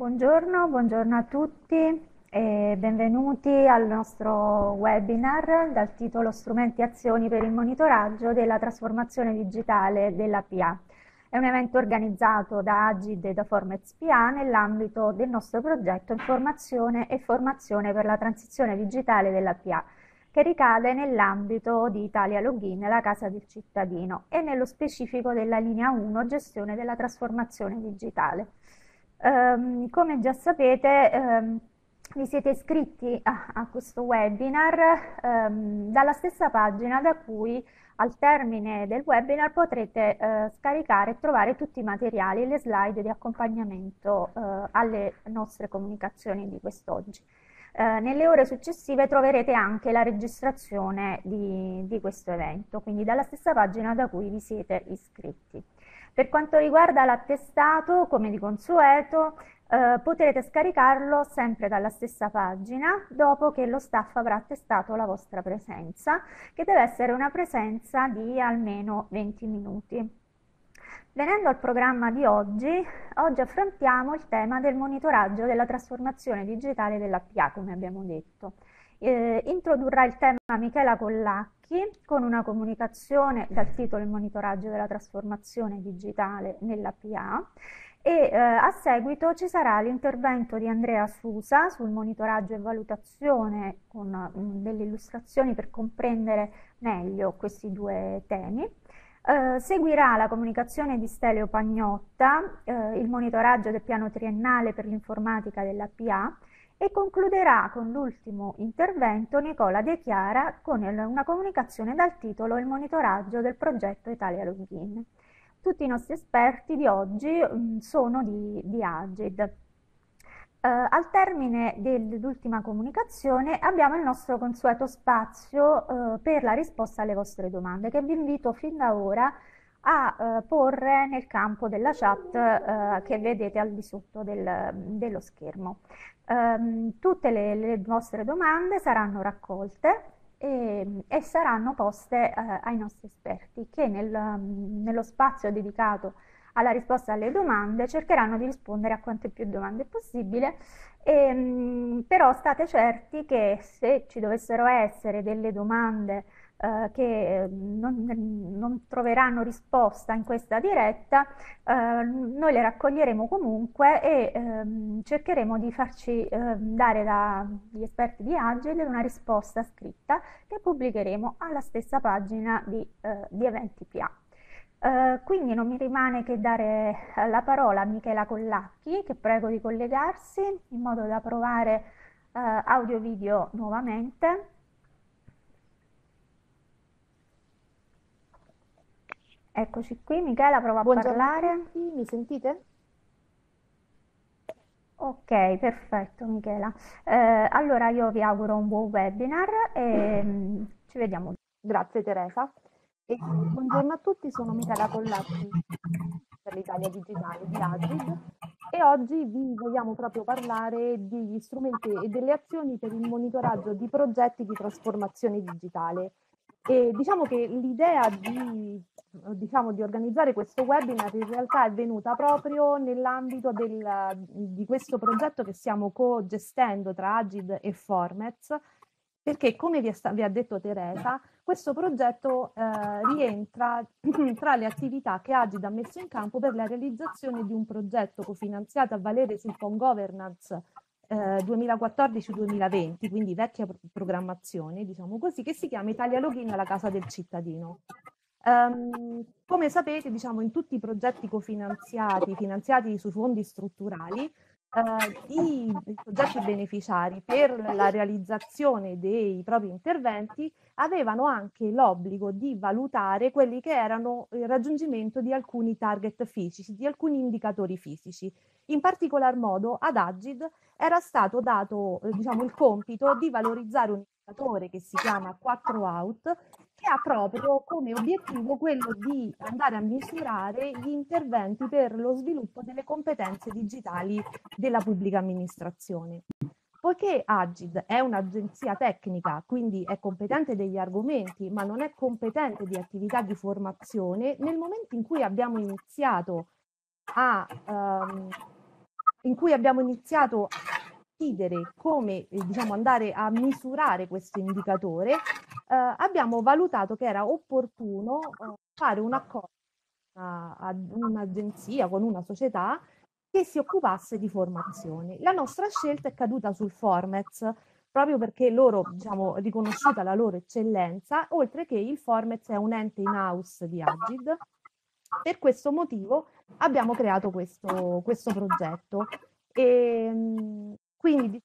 Buongiorno, buongiorno a tutti e benvenuti al nostro webinar dal titolo Strumenti e azioni per il monitoraggio della trasformazione digitale della PA. È un evento organizzato da Agid e da Formez PA nell'ambito del nostro progetto Informazione e formazione per la transizione digitale della PA che ricade nell'ambito di Italia Login, la casa del cittadino e nello specifico della linea 1 gestione della trasformazione digitale. Um, come già sapete, um, vi siete iscritti a, a questo webinar um, dalla stessa pagina da cui al termine del webinar potrete uh, scaricare e trovare tutti i materiali e le slide di accompagnamento uh, alle nostre comunicazioni di quest'oggi. Uh, nelle ore successive troverete anche la registrazione di, di questo evento, quindi dalla stessa pagina da cui vi siete iscritti. Per quanto riguarda l'attestato, come di consueto, eh, potrete scaricarlo sempre dalla stessa pagina dopo che lo staff avrà attestato la vostra presenza, che deve essere una presenza di almeno 20 minuti. Venendo al programma di oggi, oggi affrontiamo il tema del monitoraggio della trasformazione digitale dell'APA, come abbiamo detto. Eh, introdurrà il tema Michela Collacchi, Secchi con una comunicazione dal titolo Il monitoraggio della trasformazione digitale nella PA e eh, a seguito ci sarà l'intervento di Andrea Susa sul monitoraggio e valutazione con mh, mm, delle illustrazioni per comprendere meglio questi due temi. Eh, seguirà la comunicazione di Stelio Pagnotta, eh, il monitoraggio del piano triennale per l'informatica della PA e concluderà con l'ultimo intervento Nicola De Chiara con una comunicazione dal titolo Il monitoraggio del progetto Italia Login. Tutti i nostri esperti di oggi mm, sono di, di Agid. Uh, al termine dell'ultima comunicazione abbiamo il nostro consueto spazio uh, per la risposta alle vostre domande che vi invito fin da ora a a eh, porre nel campo della chat eh, che vedete al di sotto del, dello schermo. Ehm, tutte le, le, vostre domande saranno raccolte e, ehm, e saranno poste eh, ai nostri esperti che nel, mm, nello spazio dedicato alla risposta alle domande cercheranno di rispondere a quante più domande possibile, e, ehm, però state certi che se ci dovessero essere delle domande eh, che mm, non, non, troveranno risposta in questa diretta, eh, noi le raccoglieremo comunque e ehm, cercheremo di farci eh, dare dagli esperti di Agile una risposta scritta che pubblicheremo alla stessa pagina di, eh, di Eventi PA. Uh, eh, quindi non mi rimane che dare la parola a Michela Collacchi, che prego di collegarsi in modo da provare uh, eh, audio-video nuovamente. Eccoci qui, Michela prova a Buongiorno parlare. A mi sentite? Ok, perfetto Michela. Eh, allora io vi auguro un buon webinar e mm, ci vediamo. Grazie Teresa. E, buongiorno a tutti, sono Michela Collatti per l'Italia Digitale di Agid e oggi vi vogliamo proprio parlare degli strumenti e delle azioni per il monitoraggio di progetti di trasformazione digitale. E diciamo che l'idea di diciamo, di organizzare questo webinar in realtà è venuta proprio nell'ambito del, di questo progetto che stiamo co-gestendo tra Agid e Formez, perché come vi, è, vi, ha detto Teresa, questo progetto eh, rientra tra le attività che Agid ha messo in campo per la realizzazione di un progetto cofinanziato a valere sul Pong Governance eh, 2014-2020, quindi vecchia programmazione, diciamo così, che si chiama Italia Login alla casa del cittadino. Um, come sapete, diciamo, in tutti i progetti cofinanziati, finanziati su fondi strutturali, eh, i, i, soggetti beneficiari per la realizzazione dei propri interventi avevano anche l'obbligo di valutare quelli che erano il raggiungimento di alcuni target fisici, di alcuni indicatori fisici. In particolar modo ad Agid era stato dato eh, diciamo, il compito di valorizzare un indicatore che si chiama 4 out che ha proprio come obiettivo quello di andare a misurare gli interventi per lo sviluppo delle competenze digitali della pubblica amministrazione. Poiché Agid è un'agenzia tecnica, quindi è competente degli argomenti, ma non è competente di attività di formazione, nel momento in cui abbiamo iniziato a, um, cui abbiamo iniziato decidere come eh, diciamo, andare a misurare questo indicatore, eh, abbiamo valutato che era opportuno eh, fare un accordo ad un'agenzia, con una società che si occupasse di formazione. La nostra scelta è caduta sul Formez, proprio perché loro, diciamo, riconosciuta la loro eccellenza, oltre che il Formez è un ente in-house di Agid. Per questo motivo abbiamo creato questo, questo progetto. E, ehm, quindi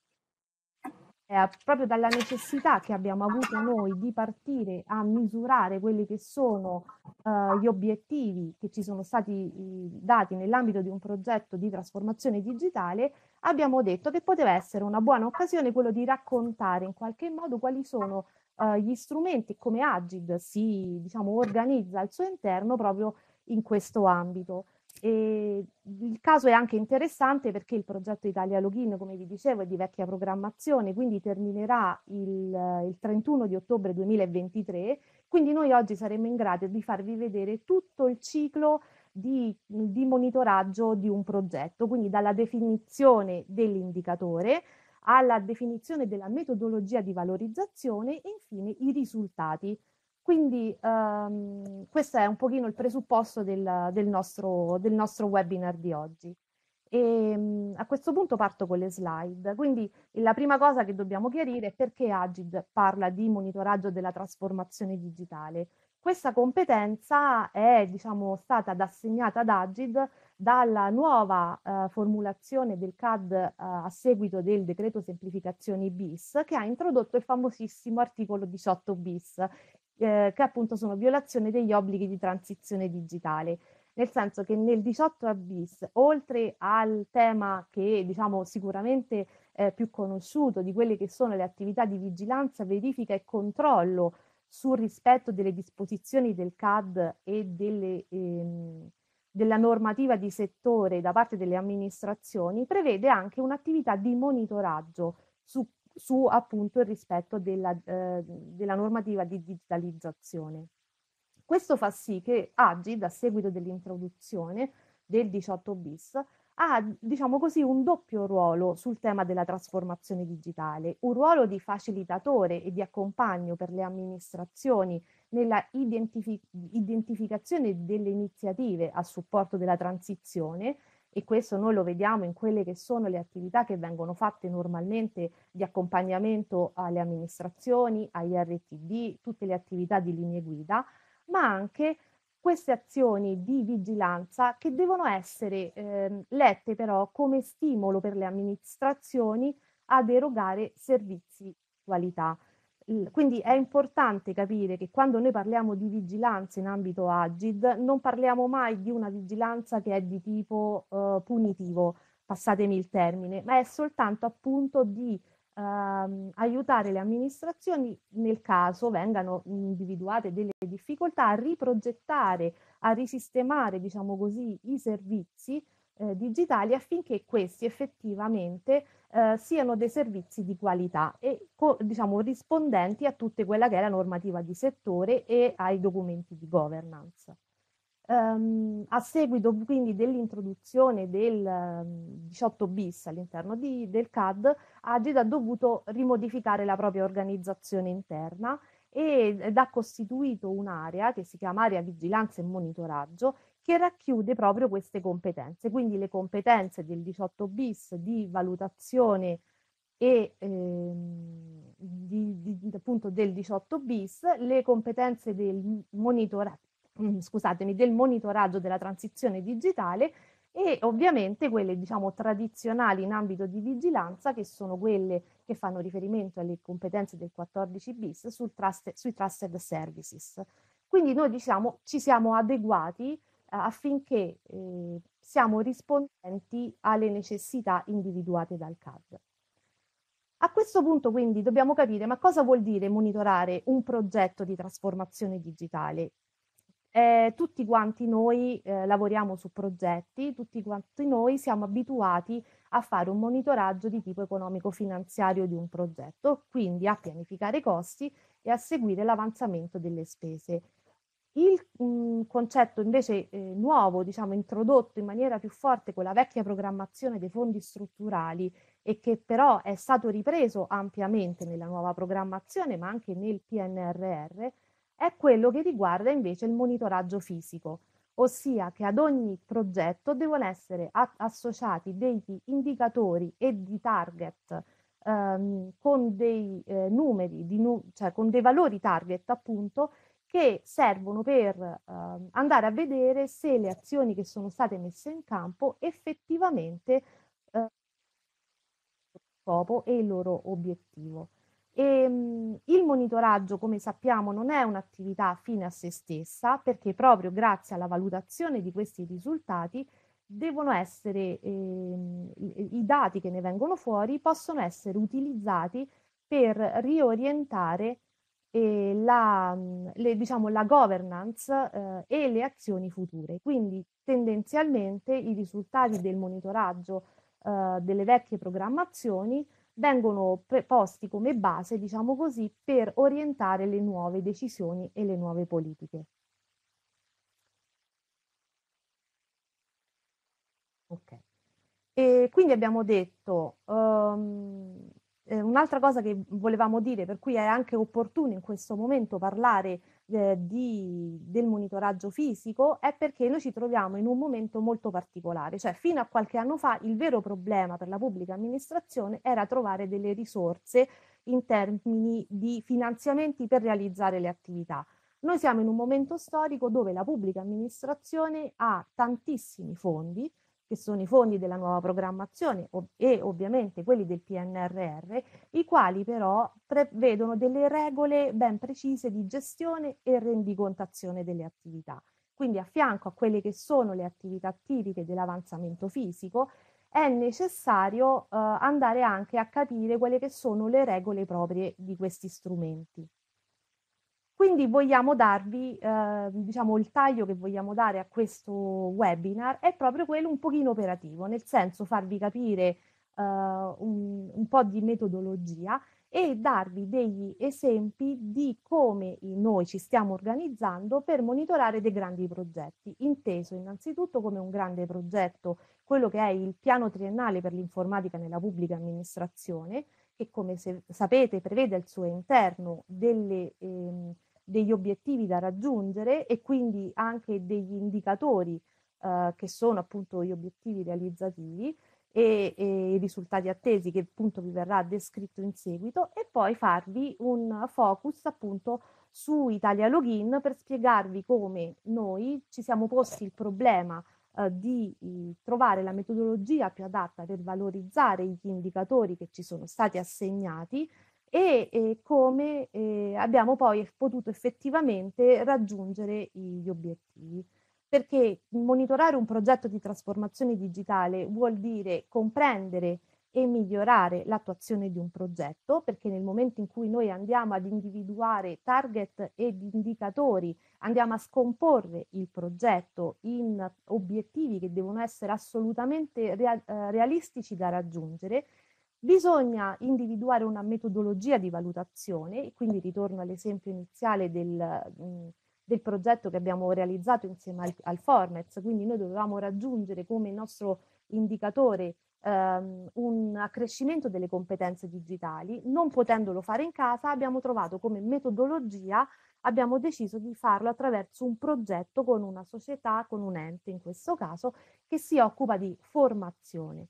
eh, proprio dalla necessità che abbiamo avuto noi di partire a misurare quelli che sono eh, gli obiettivi che ci sono stati dati nell'ambito di un progetto di trasformazione digitale, abbiamo detto che poteva essere una buona occasione quello di raccontare in qualche modo quali sono eh, gli strumenti e come Agid si diciamo, organizza al suo interno proprio in questo ambito. E il caso è anche interessante perché il progetto Italia Login, come vi dicevo, è di vecchia programmazione, quindi terminerà il, il 31 di ottobre 2023, quindi noi oggi saremo in grado di farvi vedere tutto il ciclo di, di monitoraggio di un progetto, quindi dalla definizione dell'indicatore alla definizione della metodologia di valorizzazione e infine i risultati quindi um, questo è un pochino il presupposto del, del, nostro, del nostro, webinar di oggi. E, um, a questo punto parto con le slide. Quindi la prima cosa che dobbiamo chiarire è perché Agid parla di monitoraggio della trasformazione digitale. Questa competenza è diciamo, stata assegnata ad Agid dalla nuova uh, formulazione del CAD uh, eh, a seguito del decreto semplificazioni bis che ha introdotto il famosissimo articolo 18 bis eh, che appunto sono violazione degli obblighi di transizione digitale. Nel senso che nel 18 bis, oltre al tema che diciamo sicuramente eh, più conosciuto di quelle che sono le attività di vigilanza, verifica e controllo sul rispetto delle disposizioni del CAD e delle, ehm, della normativa di settore da parte delle amministrazioni, prevede anche un'attività di monitoraggio su su appunto il rispetto della, eh, della normativa di digitalizzazione. Questo fa sì che Agid, a seguito dell'introduzione del 18 bis, ha diciamo così un doppio ruolo sul tema della trasformazione digitale, un ruolo di facilitatore e di accompagno per le amministrazioni nella identifi identificazione delle iniziative a supporto della transizione e questo noi lo vediamo in quelle che sono le attività che vengono fatte normalmente di accompagnamento alle amministrazioni, agli RTD, tutte le attività di linee guida, ma anche queste azioni di vigilanza che devono essere eh, lette però come stimolo per le amministrazioni ad erogare servizi di qualità. Quindi è importante capire che quando noi parliamo di vigilanza in ambito AGID non parliamo mai di una vigilanza che è di tipo eh, punitivo, passatemi il termine, ma è soltanto appunto di ehm, aiutare le amministrazioni nel caso vengano individuate delle difficoltà a riprogettare, a risistemare, diciamo così, i servizi eh, digitali affinché questi effettivamente eh, siano dei servizi di qualità e co- diciamo, rispondenti a tutta quella che è la normativa di settore e ai documenti di governance. Um, a seguito quindi dell'introduzione del um, ehm, 18 bis all'interno di, del CAD, Agid ha dovuto rimodificare la propria organizzazione interna ed ha costituito un'area che si chiama area vigilanza e monitoraggio che racchiude proprio queste competenze. Quindi le competenze del 18 bis di valutazione e ehm, di, di, appunto del 18 bis, le competenze del, monitora- mm, del monitoraggio della transizione digitale e ovviamente quelle diciamo tradizionali in ambito di vigilanza che sono quelle che fanno riferimento alle competenze del 14 bis trust, sui trusted services. Quindi noi diciamo ci siamo adeguati eh, affinché eh, siamo rispondenti alle necessità individuate dal CAD. A questo punto quindi dobbiamo capire ma cosa vuol dire monitorare un progetto di trasformazione digitale. Eh, tutti quanti noi eh, lavoriamo su progetti, tutti quanti noi siamo abituati a fare un monitoraggio di tipo economico-finanziario di un progetto, quindi a pianificare i costi e a seguire l'avanzamento delle spese. Il mh, mm, concetto invece eh, nuovo, diciamo, introdotto in maniera più forte con la vecchia programmazione dei fondi strutturali e che però è stato ripreso ampiamente nella nuova programmazione, ma anche nel PNRR, è quello che riguarda invece il monitoraggio fisico, ossia che ad ogni progetto devono essere associati degli indicatori e di target ehm, con dei eh, numeri, nu cioè con dei valori target appunto, che servono per eh, andare a vedere se le azioni che sono state messe in campo effettivamente eh, scopo e il loro obiettivo. E, ehm, mh, il monitoraggio, come sappiamo, non è un'attività fine a se stessa, perché proprio grazie alla valutazione di questi risultati devono essere eh, i dati che ne vengono fuori possono essere utilizzati per riorientare e la, mhmm, le, diciamo, la governance eh, e le azioni future. Quindi tendenzialmente i risultati del monitoraggio eh, delle vecchie programmazioni vengono posti come base, diciamo così, per orientare le nuove decisioni e le nuove politiche. Ok. E quindi abbiamo detto um, eh, un'altra cosa che volevamo dire, per cui è anche opportuno in questo momento parlare eh, di, del monitoraggio fisico, è perché noi ci troviamo in un momento molto particolare, cioè fino a qualche anno fa il vero problema per la pubblica amministrazione era trovare delle risorse in termini di finanziamenti per realizzare le attività. Noi siamo in un momento storico dove la pubblica amministrazione ha tantissimi fondi, che sono i fondi della nuova programmazione e ovviamente quelli del PNRR, i quali però prevedono delle regole ben precise di gestione e rendicontazione delle attività. Quindi a fianco a quelle che sono le attività tipiche dell'avanzamento fisico, è necessario eh, andare anche a capire quelle che sono le regole proprie di questi strumenti. Quindi vogliamo darvi, eh, diciamo, il taglio che vogliamo dare a questo webinar è proprio quello un pochino operativo, nel senso farvi capire eh, un, un po' di metodologia e darvi degli esempi di come noi ci stiamo organizzando per monitorare dei grandi progetti, inteso innanzitutto come un grande progetto, quello che è il piano triennale per l'informatica nella pubblica amministrazione, che come sapete prevede al suo interno delle... Ehm, degli obiettivi da raggiungere e quindi anche degli indicatori eh, che sono appunto gli obiettivi realizzativi e, e, i risultati attesi che appunto vi verrà descritto in seguito e poi farvi un focus appunto su Italia Login per spiegarvi come noi ci siamo posti il problema eh, di eh, trovare la metodologia più adatta per valorizzare gli indicatori che ci sono stati assegnati e eh, come eh, abbiamo poi potuto effettivamente raggiungere gli obiettivi. Perché monitorare un progetto di trasformazione digitale vuol dire comprendere e migliorare l'attuazione di un progetto, perché nel momento in cui noi andiamo ad individuare target ed indicatori, andiamo a scomporre il progetto in obiettivi che devono essere assolutamente real- eh, realistici da raggiungere Bisogna individuare una metodologia di valutazione, e quindi ritorno all'esempio iniziale del, mm, del progetto che abbiamo realizzato insieme al, al Formez, quindi noi dovevamo raggiungere come nostro indicatore ehm, un accrescimento delle competenze digitali, non potendolo fare in casa abbiamo trovato come metodologia, abbiamo deciso di farlo attraverso un progetto con una società, con un ente in questo caso, che si occupa di formazione.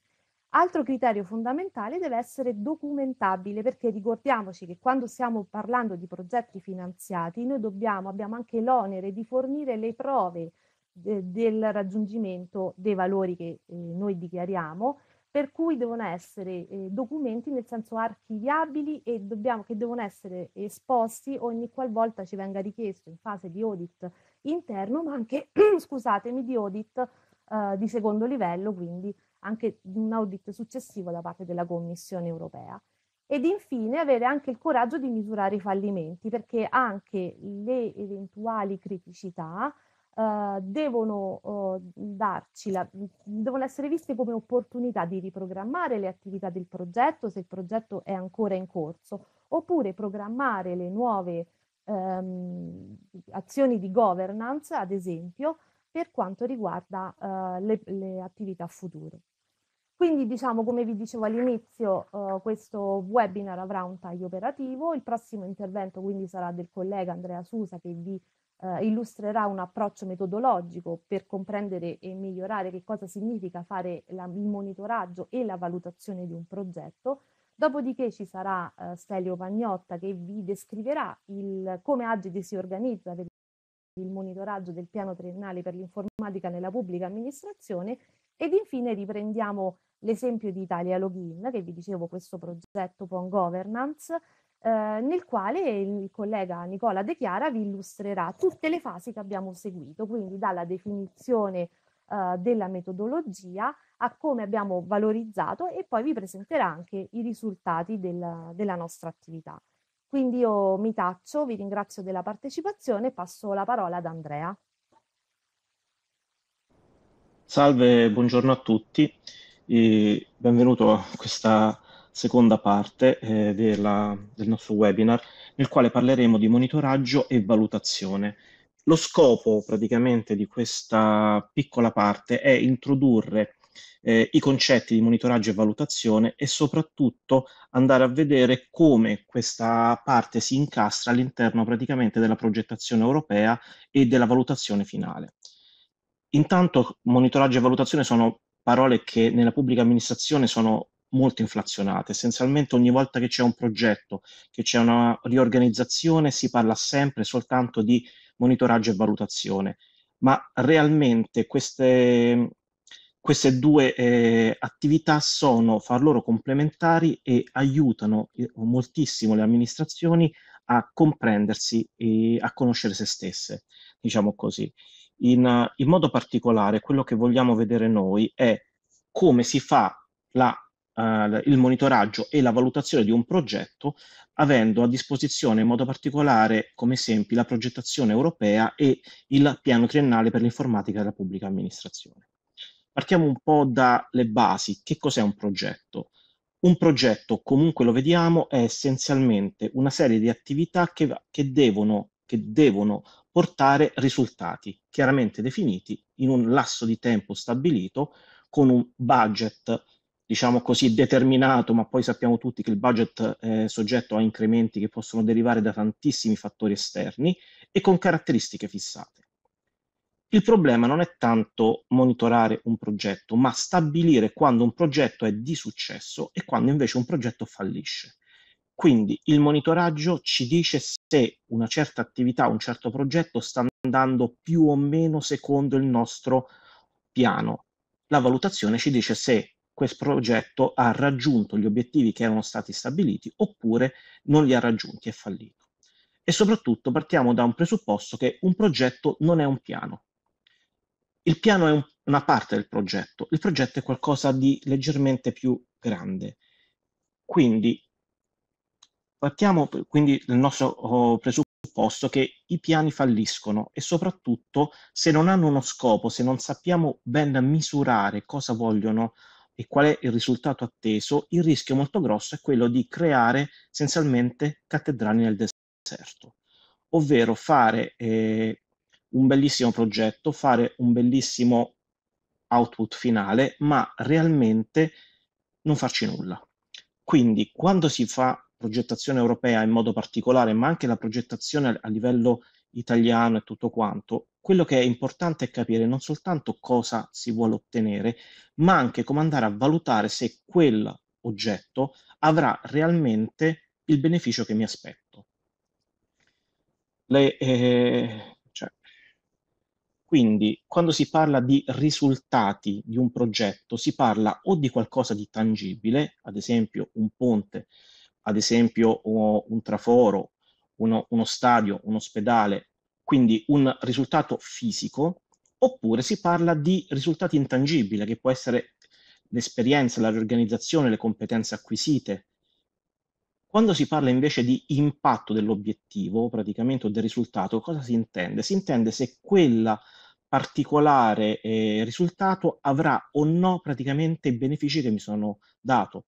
Altro criterio fondamentale deve essere documentabile, perché ricordiamoci che quando stiamo parlando di progetti finanziati, noi dobbiamo, abbiamo anche l'onere di fornire le prove de, del raggiungimento dei valori che eh, noi dichiariamo, per cui devono essere eh, documenti nel senso archiviabili e dobbiamo, che devono essere esposti ogni qualvolta ci venga richiesto in fase di audit interno, ma anche, scusatemi, di audit eh, di secondo livello, quindi anche un audit successivo da parte della Commissione europea. Ed infine avere anche il coraggio di misurare i fallimenti, perché anche le eventuali criticità eh, devono, eh, darci la, devono essere viste come opportunità di riprogrammare le attività del progetto se il progetto è ancora in corso, oppure programmare le nuove ehm, azioni di governance, ad esempio, per quanto riguarda eh, le, le attività future. Quindi diciamo, come vi dicevo all'inizio, eh, questo webinar avrà un taglio operativo, il prossimo intervento quindi sarà del collega Andrea Susa che vi eh, illustrerà un approccio metodologico per comprendere e migliorare che cosa significa fare la, il monitoraggio e la valutazione di un progetto. Dopodiché ci sarà eh, Stelio Pagnotta che vi descriverà il, come Agidi si organizza per il monitoraggio del piano triennale per l'informatica nella pubblica amministrazione ed infine riprendiamo l'esempio di Italia Login, che vi dicevo questo progetto Pong Governance, eh, nel quale il collega Nicola De Chiara vi illustrerà tutte le fasi che abbiamo seguito, quindi dalla definizione eh, della metodologia a come abbiamo valorizzato e poi vi presenterà anche i risultati del, della nostra attività. Quindi io mi taccio, vi ringrazio della partecipazione e passo la parola ad Andrea. Salve, buongiorno a tutti. E benvenuto a questa seconda parte eh, della, del nostro webinar nel quale parleremo di monitoraggio e valutazione. Lo scopo praticamente di questa piccola parte è introdurre eh, i concetti di monitoraggio e valutazione e soprattutto andare a vedere come questa parte si incastra all'interno praticamente della progettazione europea e della valutazione finale. Intanto monitoraggio e valutazione sono parole che nella pubblica amministrazione sono molto inflazionate. Essenzialmente ogni volta che c'è un progetto, che c'è una riorganizzazione, si parla sempre soltanto di monitoraggio e valutazione. Ma realmente queste, queste due eh, attività sono far loro complementari e aiutano eh, moltissimo le amministrazioni a comprendersi e a conoscere se stesse, diciamo così in, in modo particolare quello che vogliamo vedere noi è come si fa la Uh, il monitoraggio e la valutazione di un progetto, avendo a disposizione in modo particolare come esempi la progettazione europea e il piano triennale per l'informatica della pubblica amministrazione. Partiamo un po' dalle basi. Che cos'è un progetto? Un progetto, comunque lo vediamo, è essenzialmente una serie di attività che, che, devono, che devono portare risultati chiaramente definiti in un lasso di tempo stabilito con un budget diciamo così determinato, ma poi sappiamo tutti che il budget è soggetto a incrementi che possono derivare da tantissimi fattori esterni e con caratteristiche fissate. Il problema non è tanto monitorare un progetto, ma stabilire quando un progetto è di successo e quando invece un progetto fallisce. Quindi il monitoraggio ci dice se una certa attività, un certo progetto sta andando più o meno secondo il nostro piano. La valutazione ci dice se questo progetto ha raggiunto gli obiettivi che erano stati stabiliti oppure non li ha raggiunti, è fallito. E soprattutto partiamo da un presupposto che un progetto non è un piano. Il piano è un, una parte del progetto, il progetto è qualcosa di leggermente più grande. Quindi Partiamo quindi dal nostro oh, presupposto che i piani falliscono e soprattutto se non hanno uno scopo, se non sappiamo ben misurare cosa vogliono e qual è il risultato atteso, il rischio molto grosso è quello di creare essenzialmente cattedrali nel deserto, ovvero fare eh, un bellissimo progetto, fare un bellissimo output finale, ma realmente non farci nulla. Quindi quando si fa progettazione europea in modo particolare, ma anche la progettazione a livello italiano e tutto quanto, quello che è importante è capire non soltanto cosa si vuole ottenere, ma anche come andare a valutare se quel oggetto avrà realmente il beneficio che mi aspetto. Le, eh, cioè, quindi, quando si parla di risultati di un progetto, si parla o di qualcosa di tangibile, ad esempio un ponte ad esempio un traforo, uno, uno stadio, un ospedale, quindi un risultato fisico, oppure si parla di risultati intangibili, che può essere l'esperienza, la riorganizzazione, le competenze acquisite. Quando si parla invece di impatto dell'obiettivo, praticamente, o del risultato, cosa si intende? Si intende se quella particolare eh, risultato avrà o no praticamente i benefici che mi sono dato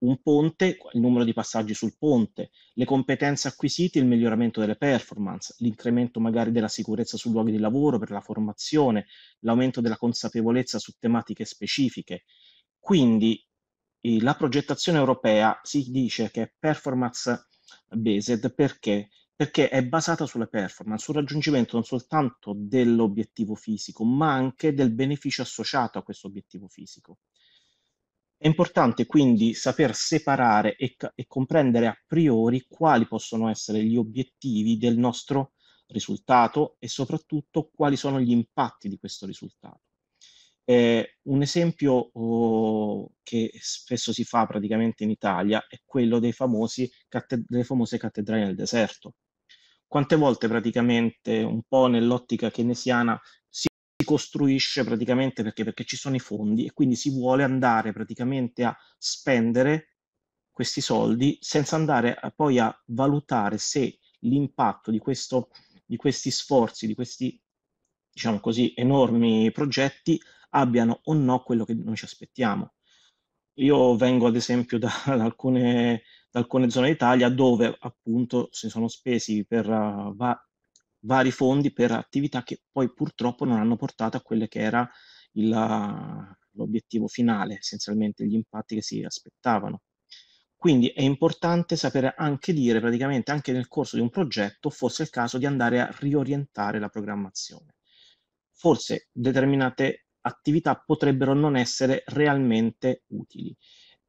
un ponte, il numero di passaggi sul ponte, le competenze acquisite, il miglioramento delle performance, l'incremento magari della sicurezza sul luogo di lavoro per la formazione, l'aumento della consapevolezza su tematiche specifiche. Quindi eh, la progettazione europea si dice che è performance based perché? perché è basata sulle performance, sul raggiungimento non soltanto dell'obiettivo fisico, ma anche del beneficio associato a questo obiettivo fisico. È importante quindi saper separare e, e, comprendere a priori quali possono essere gli obiettivi del nostro risultato e soprattutto quali sono gli impatti di questo risultato. Eh, un esempio oh, che spesso si fa praticamente in Italia è quello famosi, delle famose cattedrali nel deserto. Quante volte praticamente, un po' nell'ottica keynesiana, si si costruisce praticamente perché? perché ci sono i fondi e quindi si vuole andare praticamente a spendere questi soldi senza andare a, poi a valutare se l'impatto di, questo, di questi sforzi, di questi diciamo così enormi progetti abbiano o no quello che noi ci aspettiamo. Io vengo ad esempio da, da, alcune, da alcune, zone d'Italia dove appunto si sono spesi per uh, va- vari fondi per attività che poi purtroppo non hanno portato a quello che era il, l'obiettivo finale, essenzialmente gli impatti che si aspettavano. Quindi è importante sapere anche dire, praticamente anche nel corso di un progetto, fosse il caso di andare a riorientare la programmazione. Forse determinate attività potrebbero non essere realmente utili.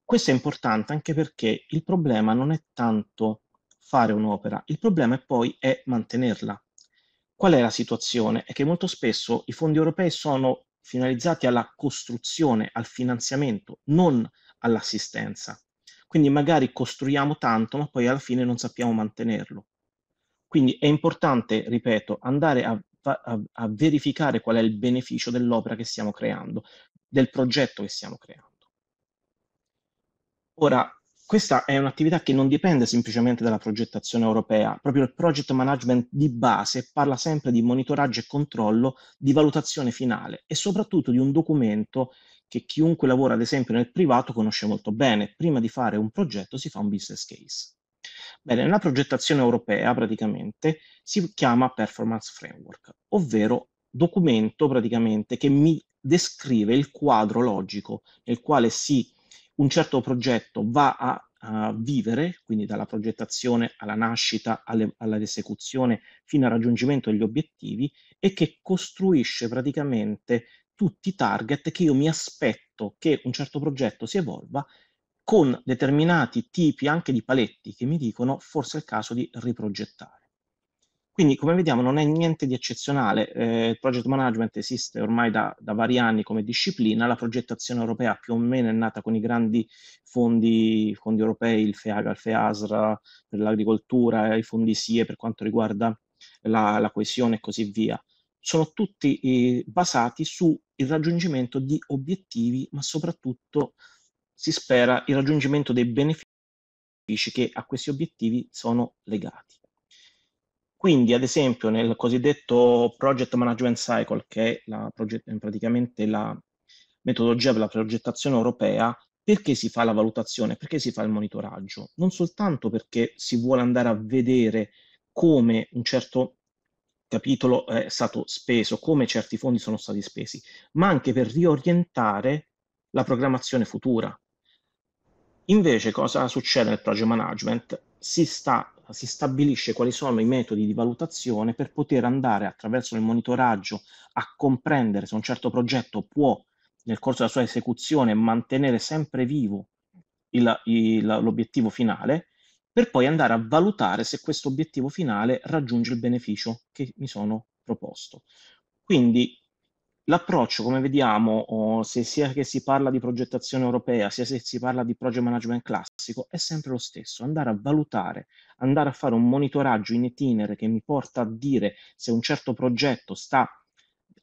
Questo è importante anche perché il problema non è tanto fare un'opera, il problema è poi è mantenerla. Qual è la situazione? È che molto spesso i fondi europei sono finalizzati alla costruzione, al finanziamento, non all'assistenza. Quindi magari costruiamo tanto, ma poi alla fine non sappiamo mantenerlo. Quindi è importante, ripeto, andare a, a, a verificare qual è il beneficio dell'opera che stiamo creando, del progetto che stiamo creando. Ora, questa è un'attività che non dipende semplicemente dalla progettazione europea, proprio il project management di base parla sempre di monitoraggio e controllo, di valutazione finale e soprattutto di un documento che chiunque lavora ad esempio nel privato conosce molto bene. Prima di fare un progetto si fa un business case. Bene, nella progettazione europea praticamente si chiama performance framework, ovvero documento praticamente che mi descrive il quadro logico nel quale si un certo progetto va a, a vivere, quindi dalla progettazione alla nascita, alle, all'esecuzione, fino al raggiungimento degli obiettivi, e che costruisce praticamente tutti i target che io mi aspetto che un certo progetto si evolva con determinati tipi anche di paletti che mi dicono forse è il caso di riprogettare. Quindi, come vediamo, non è niente di eccezionale. Eh, il project management esiste ormai da, da, vari anni come disciplina. La progettazione europea più o meno è nata con i grandi fondi, fondi europei, il FEAGA, il FEASRA per l'agricoltura, i fondi SIE per quanto riguarda la, la coesione e così via. Sono tutti eh, basati sul raggiungimento di obiettivi, ma soprattutto si spera il raggiungimento dei benefici che a questi obiettivi sono legati. Quindi, ad esempio, nel cosiddetto project management cycle, che è la proget- eh, praticamente la metodologia per la progettazione europea, perché si fa la valutazione, perché si fa il monitoraggio? Non soltanto perché si vuole andare a vedere come un certo capitolo è stato speso, come certi fondi sono stati spesi, ma anche per riorientare la programmazione futura. Invece cosa succede nel project management? Si sta si stabilisce quali sono i metodi di valutazione per poter andare attraverso il monitoraggio a comprendere se un certo progetto può, nel corso della sua esecuzione, mantenere sempre vivo il, il, l'obiettivo finale, per poi andare a valutare se questo obiettivo finale raggiunge il beneficio che mi sono proposto. Quindi L'approccio, come vediamo, se sia che si parla di progettazione europea, sia se si parla di project management classico, è sempre lo stesso, andare a valutare, andare a fare un monitoraggio in itinere che mi porta a dire se un certo progetto sta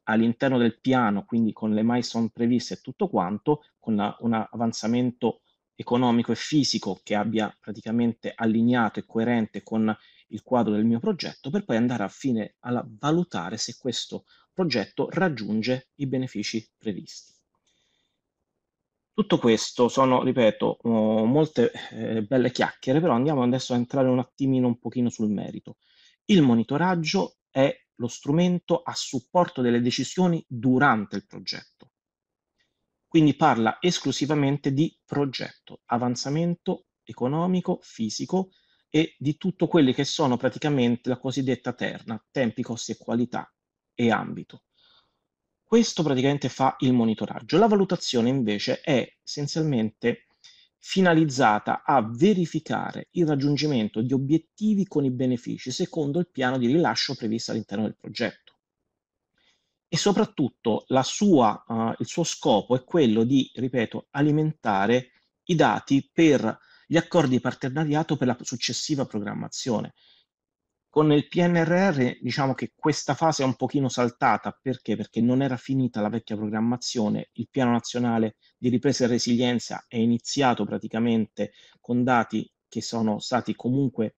all'interno del piano, quindi con le milestone previste e tutto quanto, con una, un avanzamento economico e fisico che abbia praticamente allineato e coerente con il quadro del mio progetto, per poi andare a fine a valutare se questo progetto raggiunge i benefici previsti. Tutto questo sono, ripeto, molte eh, belle chiacchiere, però andiamo adesso a entrare un attimino un pochino sul merito. Il monitoraggio è lo strumento a supporto delle decisioni durante il progetto. Quindi parla esclusivamente di progetto, avanzamento economico, fisico e di tutto quelli che sono praticamente la cosiddetta terna, tempi, costi e qualità, e ambito. Questo praticamente fa il monitoraggio. La valutazione invece è essenzialmente finalizzata a verificare il raggiungimento di obiettivi con i benefici secondo il piano di rilascio previsto all'interno del progetto. E soprattutto sua, uh, il suo scopo è quello di, ripeto, alimentare i dati per gli accordi di partenariato per la successiva programmazione. Con il PNRR diciamo che questa fase è un pochino saltata, perché? Perché non era finita la vecchia programmazione, il piano nazionale di ripresa e resilienza è iniziato praticamente con dati che sono stati comunque,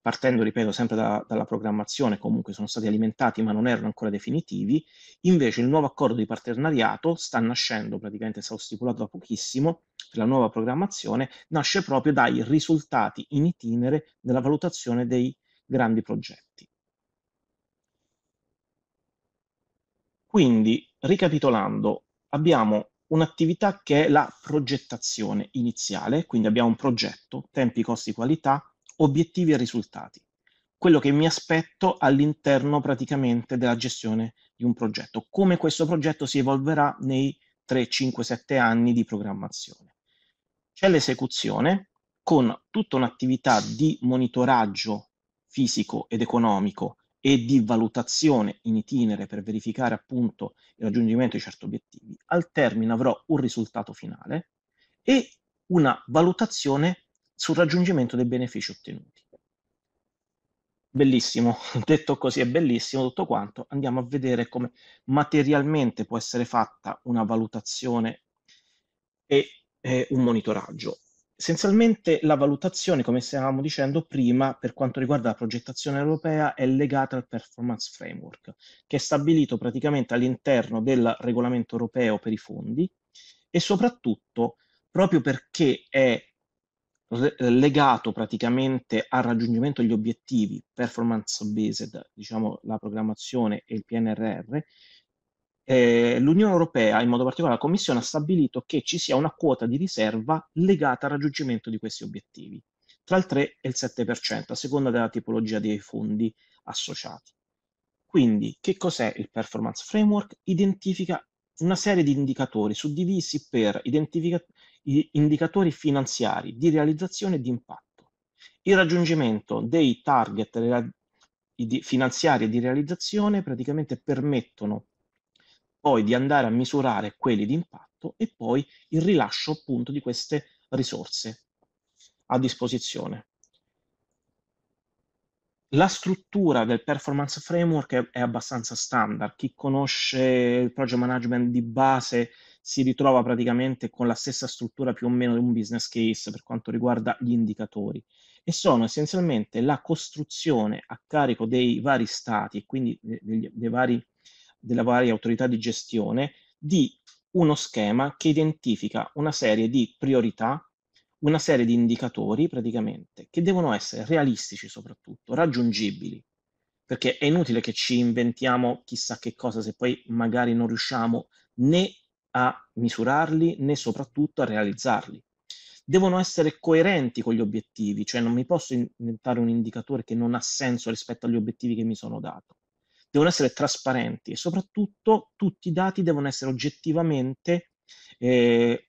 partendo, ripeto, sempre da, dalla programmazione, comunque sono stati alimentati ma non erano ancora definitivi, invece il nuovo accordo di partenariato sta nascendo, praticamente è stato stipulato da pochissimo, per la nuova programmazione nasce proprio dai risultati in itinere della valutazione dei grandi progetti. Quindi, ricapitolando, abbiamo un'attività che è la progettazione iniziale, quindi abbiamo un progetto, tempi, costi, qualità, obiettivi e risultati. Quello che mi aspetto all'interno praticamente della gestione di un progetto, come questo progetto si evolverà nei 3, 5, 7 anni di programmazione. C'è l'esecuzione con tutta un'attività di monitoraggio fisico ed economico e di valutazione in itinere per verificare appunto il raggiungimento di certi obiettivi, al termine avrò un risultato finale e una valutazione sul raggiungimento dei benefici ottenuti. Bellissimo, detto così è bellissimo tutto quanto, andiamo a vedere come materialmente può essere fatta una valutazione e eh, un monitoraggio. Essenzialmente la valutazione, come stavamo dicendo prima, per quanto riguarda la progettazione europea, è legata al performance framework, che è stabilito praticamente all'interno del regolamento europeo per i fondi e soprattutto proprio perché è legato praticamente al raggiungimento degli obiettivi performance based, diciamo la programmazione e il PNRR, eh, l'Unione Europea, in modo particolare la Commissione, ha stabilito che ci sia una quota di riserva legata al raggiungimento di questi obiettivi, tra il 3 e il 7%, a seconda della tipologia dei fondi associati. Quindi, che cos'è il Performance Framework? Identifica una serie di indicatori suddivisi per identifica- indicatori finanziari di realizzazione e di impatto. Il raggiungimento dei target finanziari di realizzazione praticamente permettono poi di andare a misurare quelli di impatto e poi il rilascio appunto di queste risorse a disposizione. La struttura del performance framework è, è abbastanza standard, chi conosce il project management di base si ritrova praticamente con la stessa struttura più o meno di un business case per quanto riguarda gli indicatori e sono essenzialmente la costruzione a carico dei vari stati quindi dei, dei vari della varie autorità di gestione di uno schema che identifica una serie di priorità, una serie di indicatori praticamente, che devono essere realistici soprattutto, raggiungibili, perché è inutile che ci inventiamo chissà che cosa se poi magari non riusciamo né a misurarli né soprattutto a realizzarli. Devono essere coerenti con gli obiettivi, cioè non mi posso inventare un indicatore che non ha senso rispetto agli obiettivi che mi sono dato devono essere trasparenti e soprattutto tutti i dati devono essere oggettivamente eh,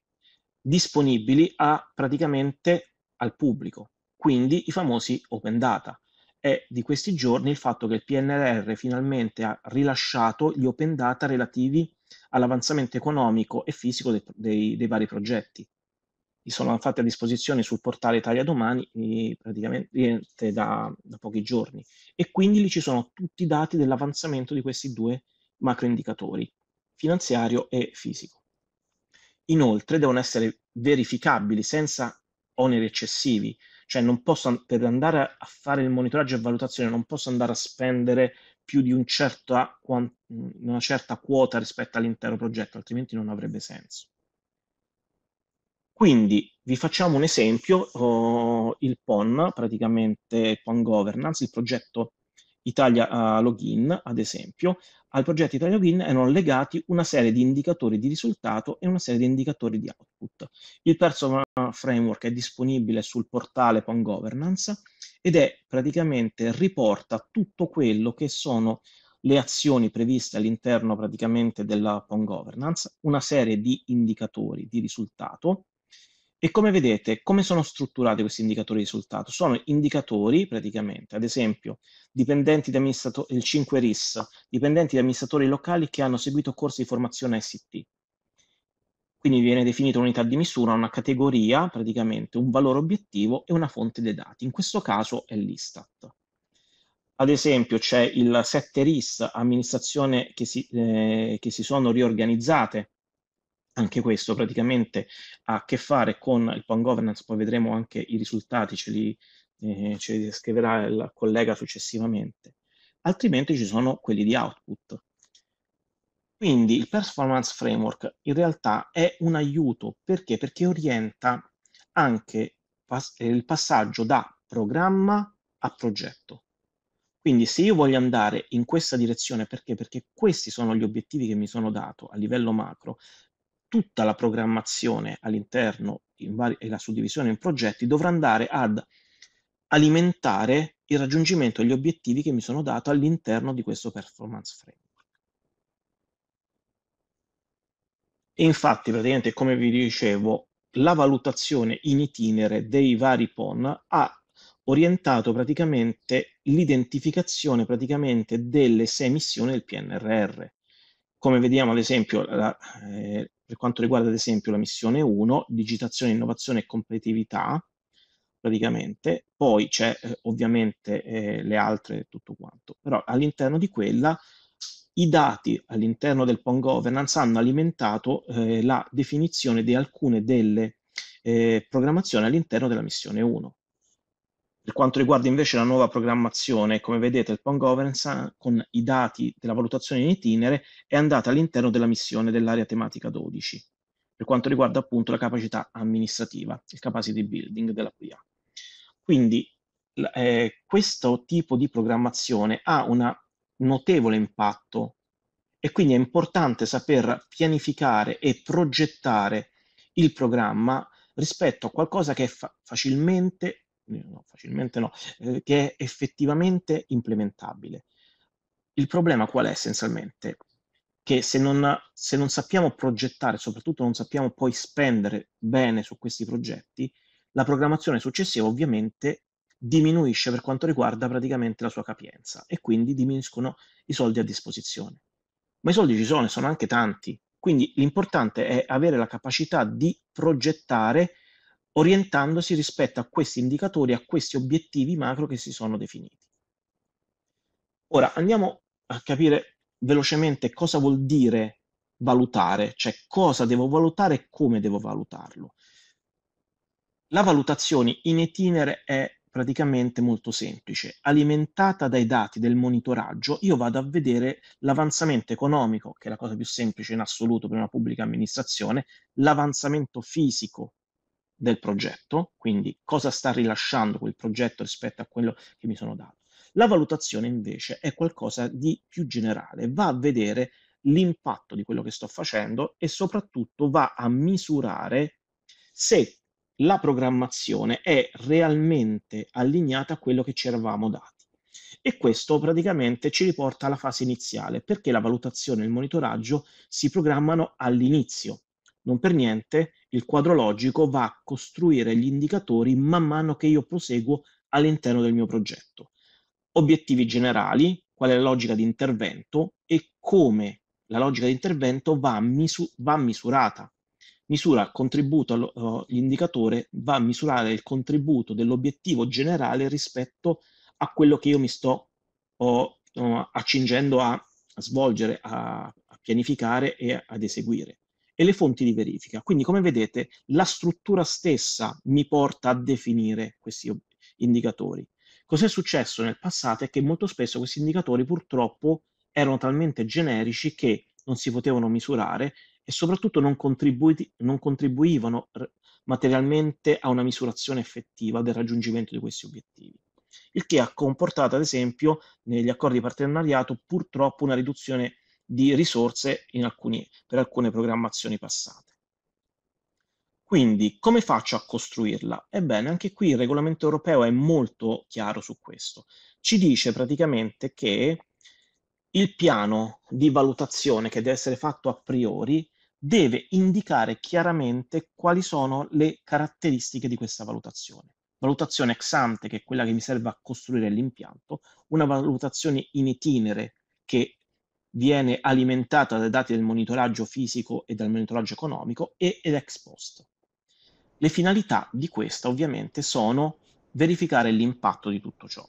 disponibili a, praticamente al pubblico, quindi i famosi open data. È di questi giorni il fatto che il PNRR finalmente ha rilasciato gli open data relativi all'avanzamento economico e fisico dei, dei, dei vari progetti sono fatte a disposizione sul portale Italia Domani praticamente da, da, pochi giorni e quindi lì ci sono tutti i dati dell'avanzamento di questi due macroindicatori, finanziario e fisico. Inoltre devono essere verificabili senza oneri eccessivi, cioè non posso, per andare a fare il monitoraggio e valutazione non posso andare a spendere più di un certa, una certa quota rispetto all'intero progetto, altrimenti non avrebbe senso. Quindi vi facciamo un esempio, oh, il PON, praticamente PON Governance, il progetto Italia eh, Login, ad esempio, al progetto Italia Login erano legati una serie di indicatori di risultato e una serie di indicatori di output. Il terzo eh, framework è disponibile sul portale PON Governance ed è praticamente riporta tutto quello che sono le azioni previste all'interno praticamente della PON Governance, una serie di indicatori di risultato e come vedete, come sono strutturati questi indicatori di risultato? Sono indicatori, praticamente, ad esempio, dipendenti di amministratori, il 5 RIS, dipendenti di amministratori locali che hanno seguito corsi di formazione ICT. Quindi viene definita un'unità di misura, una categoria, praticamente, un valore obiettivo e una fonte dei dati. In questo caso è l'Istat. Ad esempio c'è il 7 RIS, amministrazione che, eh, che si sono riorganizzate anche questo praticamente ha a che fare con il PON governance, poi vedremo anche i risultati, ce li, eh, ce li scriverà il collega successivamente. Altrimenti ci sono quelli di output. Quindi il performance framework in realtà è un aiuto, perché? Perché orienta anche pas eh, il passaggio da programma a progetto. Quindi se io voglio andare in questa direzione, perché? Perché questi sono gli obiettivi che mi sono dato a livello macro, tutta la programmazione all'interno vari- e la suddivisione in progetti dovrà andare ad alimentare il raggiungimento degli obiettivi che mi sono dato all'interno di questo performance framework. E infatti, praticamente, come vi dicevo, la valutazione in itinere dei vari PON ha orientato praticamente l'identificazione praticamente delle sei missioni del PNRR. Come vediamo ad esempio la, eh, per quanto riguarda ad esempio la missione 1, digitazione, innovazione e competitività, praticamente, poi c'è eh, ovviamente eh, le altre e tutto quanto, però all'interno di quella i dati all'interno del PON governance hanno alimentato eh, la definizione di alcune delle eh, programmazioni all'interno della missione 1. Per quanto riguarda invece la nuova programmazione, come vedete il Pond Governance con i dati della valutazione in itinere è andata all'interno della missione dell'area tematica 12, per quanto riguarda appunto la capacità amministrativa, il capacity building della PA. Quindi eh, questo tipo di programmazione ha un notevole impatto e quindi è importante saper pianificare e progettare il programma rispetto a qualcosa che è fa facilmente no, facilmente no, eh, che è effettivamente implementabile. Il problema qual è essenzialmente? Che se non, se non sappiamo progettare, soprattutto non sappiamo poi spendere bene su questi progetti, la programmazione successiva ovviamente diminuisce per quanto riguarda praticamente la sua capienza e quindi diminuiscono i soldi a disposizione. Ma i soldi ci sono sono anche tanti, quindi l'importante è avere la capacità di progettare orientandosi rispetto a questi indicatori, a questi obiettivi macro che si sono definiti. Ora andiamo a capire velocemente cosa vuol dire valutare, cioè cosa devo valutare e come devo valutarlo. La valutazione in itinere è praticamente molto semplice. Alimentata dai dati del monitoraggio, io vado a vedere l'avanzamento economico, che è la cosa più semplice in assoluto per una pubblica amministrazione, l'avanzamento fisico del progetto, quindi cosa sta rilasciando quel progetto rispetto a quello che mi sono dato. La valutazione invece è qualcosa di più generale, va a vedere l'impatto di quello che sto facendo e soprattutto va a misurare se la programmazione è realmente allineata a quello che ci eravamo dati. E questo praticamente ci riporta alla fase iniziale, perché la valutazione e il monitoraggio si programmano all'inizio. Non per niente il quadro logico va a costruire gli indicatori man mano che io proseguo all'interno del mio progetto. Obiettivi generali, qual è la logica di intervento e come la logica di intervento va, misu- va misurata. Misura il contributo, allo- eh, l'indicatore va a misurare il contributo dell'obiettivo generale rispetto a quello che io mi sto oh, accingendo a, a svolgere, a, a pianificare e ad eseguire e le fonti di verifica. Quindi, come vedete, la struttura stessa mi porta a definire questi indicatori. Cos'è successo nel passato è che molto spesso questi indicatori purtroppo erano talmente generici che non si potevano misurare e soprattutto non, contribu- non contribuivano r- materialmente a una misurazione effettiva del raggiungimento di questi obiettivi. Il che ha comportato, ad esempio, negli accordi di partenariato purtroppo una riduzione di risorse alcuni, per alcune programmazioni passate. Quindi come faccio a costruirla? Ebbene, anche qui il regolamento europeo è molto chiaro su questo. Ci dice praticamente che il piano di valutazione che deve essere fatto a priori deve indicare chiaramente quali sono le caratteristiche di questa valutazione. Valutazione ex ante, che è quella che mi serve a costruire l'impianto, una valutazione in itinere, che viene alimentata dai dati del monitoraggio fisico e dal monitoraggio economico e, ed ex post. Le finalità di questa ovviamente sono verificare l'impatto di tutto ciò.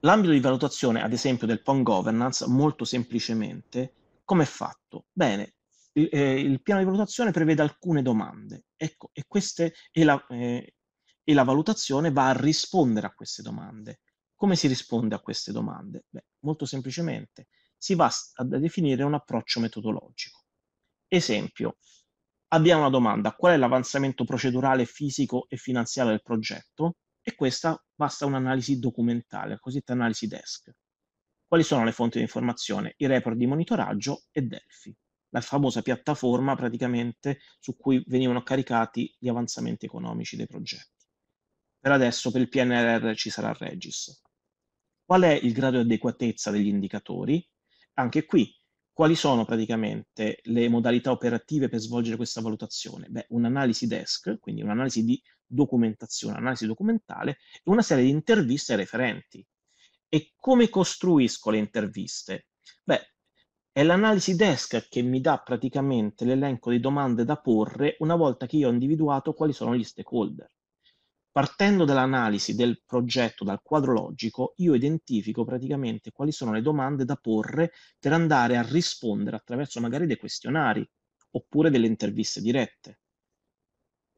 L'ambito di valutazione, ad esempio, del PON governance, molto semplicemente, come è fatto? Bene, il, eh, il, piano di valutazione prevede alcune domande, ecco, e, queste, e, la, eh, e la valutazione va a rispondere a queste domande. Come si risponde a queste domande? Beh, molto semplicemente, si va a definire un approccio metodologico. Esempio, abbiamo una domanda, qual è l'avanzamento procedurale, fisico e finanziario del progetto? E questa basta un'analisi documentale, cosiddetta analisi desk. Quali sono le fonti di informazione? I report di monitoraggio e Delphi, la famosa piattaforma praticamente su cui venivano caricati gli avanzamenti economici dei progetti. Per adesso per il PNRR ci sarà Regis. Qual è il grado di adeguatezza degli indicatori? anche qui, quali sono praticamente le modalità operative per svolgere questa valutazione? Beh, un'analisi desk, quindi un'analisi di documentazione, un'analisi documentale, e una serie di interviste ai referenti. E come costruisco le interviste? Beh, è l'analisi desk che mi dà praticamente l'elenco di domande da porre una volta che io ho individuato quali sono gli stakeholder partendo dall'analisi del progetto, dal quadro logico, io identifico praticamente quali sono le domande da porre per andare a rispondere attraverso magari dei questionari oppure delle interviste dirette.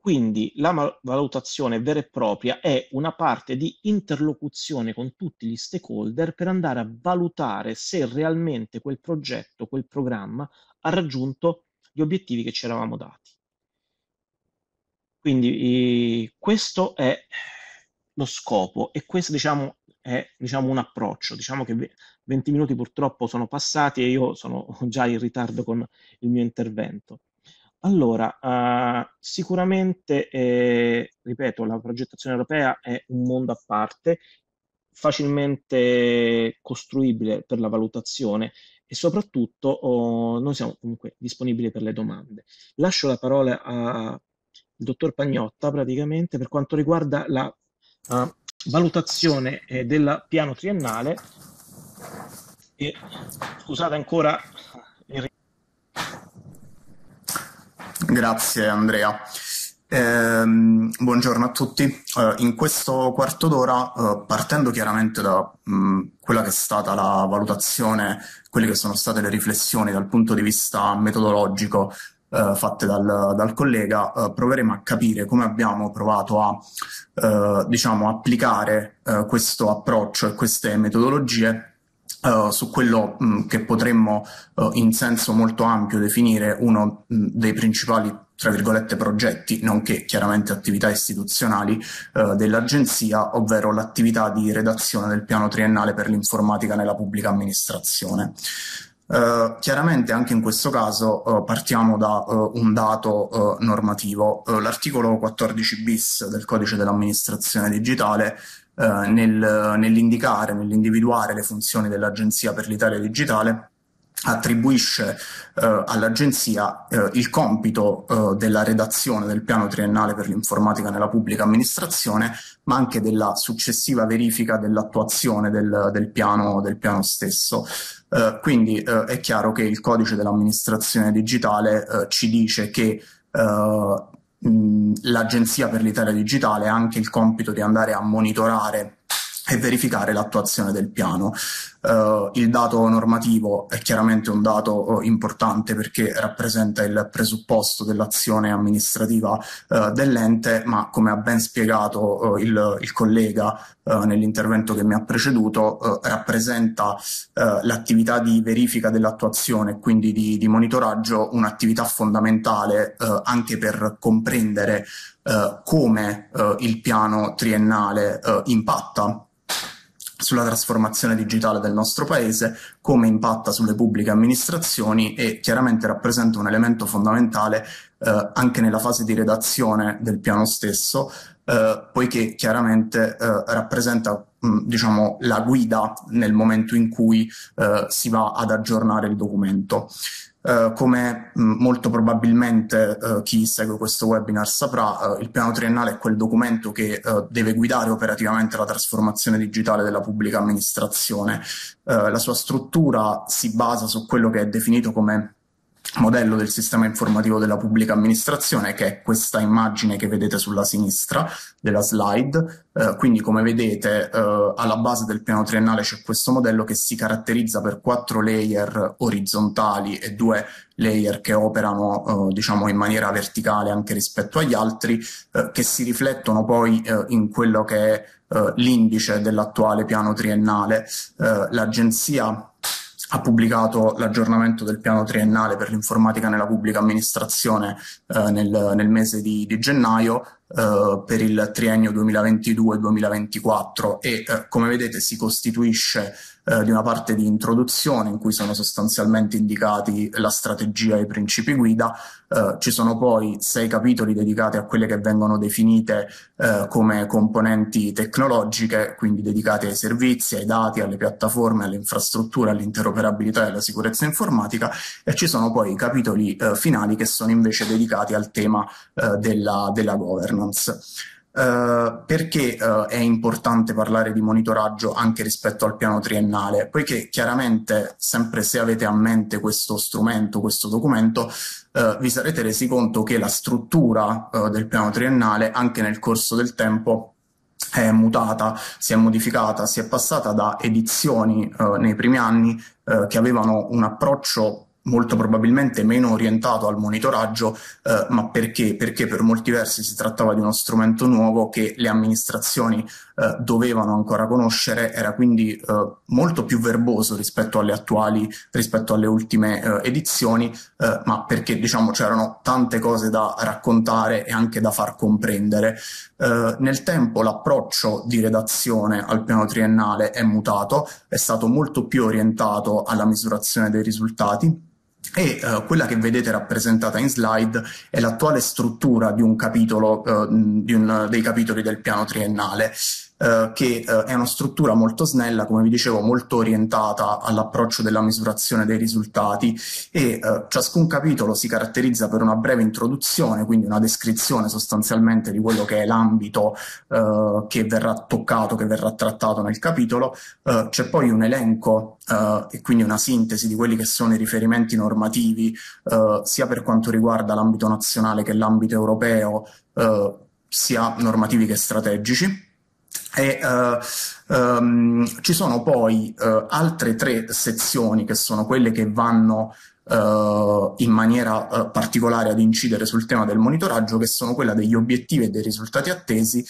Quindi la valutazione vera e propria è una parte di interlocuzione con tutti gli stakeholder per andare a valutare se realmente quel progetto, quel programma ha raggiunto gli obiettivi che ci eravamo dati. Quindi eh, questo è lo scopo e questo diciamo, è diciamo, un approccio. Diciamo che 20 minuti purtroppo sono passati e io sono già in ritardo con il mio intervento. Allora, eh, sicuramente, eh, ripeto, la progettazione europea è un mondo a parte, facilmente costruibile per la valutazione e soprattutto oh, noi siamo comunque disponibili per le domande. Lascio la parola a il dottor Pagnotta praticamente per quanto riguarda la uh, valutazione eh, del piano triennale e, scusate ancora il... grazie Andrea eh, buongiorno a tutti. Eh, in questo quarto d'ora, eh, partendo chiaramente da mh, mm, quella che è stata la valutazione, quelle che sono state le riflessioni dal punto di vista metodologico eh, fatte dal, dal collega, eh, proveremo a capire come abbiamo provato a eh, diciamo, applicare eh, questo approccio e queste metodologie Uh, su quello mh, mm, che potremmo uh, in senso molto ampio definire uno mh, mm, dei principali tra virgolette progetti, nonché chiaramente attività istituzionali uh, dell'agenzia, ovvero l'attività di redazione del piano triennale per l'informatica nella pubblica amministrazione. Uh, chiaramente anche in questo caso uh, partiamo da uh, un dato normativo. l'articolo 14 bis del codice dell'amministrazione digitale nel, nell'indicare, nell'individuare le funzioni dell'Agenzia per l'Italia Digitale attribuisce eh, all'agenzia eh, il compito eh, della redazione del piano triennale per l'informatica nella pubblica amministrazione, ma anche della successiva verifica dell'attuazione del, del, piano, del piano, stesso. Eh, quindi eh, è chiaro che il codice dell'amministrazione digitale eh, ci dice che mh, l'Agenzia per l'Italia Digitale ha anche il compito di andare a monitorare e verificare l'attuazione del piano. Uh, il dato normativo è chiaramente un dato uh, importante perché rappresenta il presupposto dell'azione amministrativa uh, dell'ente, ma come ha ben spiegato il, il, collega nell'intervento che mi ha preceduto, rappresenta l'attività di verifica dell'attuazione, quindi di, di monitoraggio, un'attività fondamentale anche per comprendere come il piano triennale impatta sulla trasformazione digitale del nostro paese, come impatta sulle pubbliche amministrazioni e chiaramente rappresenta un elemento fondamentale eh, anche nella fase di redazione del piano stesso, eh, poiché chiaramente eh, rappresenta mh, mm, diciamo, la guida nel momento in cui eh, si va ad aggiornare il documento. Uh, come mh, mm, molto probabilmente uh, chi segue questo webinar saprà, uh, il piano triennale è quel documento che deve guidare operativamente la trasformazione digitale della pubblica amministrazione. la sua struttura si basa su quello che è definito come modello del sistema informativo della pubblica amministrazione, che è questa immagine che vedete sulla sinistra della slide. Eh, quindi, come vedete, eh, alla base del piano triennale c'è questo modello che si caratterizza per quattro layer orizzontali e due layer che operano, eh, diciamo, in maniera verticale anche rispetto agli altri, eh, che si riflettono poi eh, in quello che è eh, l'indice dell'attuale piano triennale. l'agenzia ha pubblicato l'aggiornamento del piano triennale per l'informatica nella pubblica amministrazione eh, nel, nel, mese di, di gennaio eh, per il triennio 2022-2024 e eh, come vedete si costituisce eh, di una parte di introduzione in cui sono sostanzialmente indicati la strategia e i principi guida, eh, ci sono poi sei capitoli dedicati a quelle che vengono definite uh, come componenti tecnologiche, quindi dedicate ai servizi, ai dati, alle piattaforme, alle infrastrutture, all'interoperabilità e alla sicurezza informatica e ci sono poi i capitoli uh, finali che sono invece dedicati al tema della, della governance. Uh, perché uh, è importante parlare di monitoraggio anche rispetto al piano triennale? Poiché chiaramente, sempre se avete a mente questo strumento, questo documento, eh, vi sarete resi conto che la struttura eh, del piano triennale anche nel corso del tempo è mutata, si è modificata, si è passata da edizioni eh, nei primi anni eh, che avevano un approccio molto probabilmente meno orientato al monitoraggio, eh, ma perché? Perché per molti versi si trattava di uno strumento nuovo che le amministrazioni eh, dovevano ancora conoscere era quindi eh, molto più verboso rispetto alle attuali, rispetto alle ultime eh, edizioni, eh, ma perché diciamo c'erano tante cose da raccontare e anche da far comprendere. Eh, nel tempo l'approccio di redazione al piano triennale è mutato, è stato molto più orientato alla misurazione dei risultati e uh, quella che vedete rappresentata in slide è l'attuale struttura di un capitolo, uh, di un, dei capitoli del piano triennale. Eh, che eh, è una struttura molto snella, come vi dicevo, molto orientata all'approccio della misurazione dei risultati e eh, ciascun capitolo si caratterizza per una breve introduzione, quindi una descrizione sostanzialmente di quello che è l'ambito eh, che verrà toccato, che verrà trattato nel capitolo, eh, c'è poi un elenco e quindi una sintesi di quelli che sono i riferimenti normativi, sia per quanto riguarda l'ambito nazionale che l'ambito europeo, sia normativi che strategici e, uh, um, ci sono poi uh, altre tre sezioni che sono quelle che vanno uh, in maniera particolare ad incidere sul tema del monitoraggio, che sono quella degli obiettivi e dei risultati attesi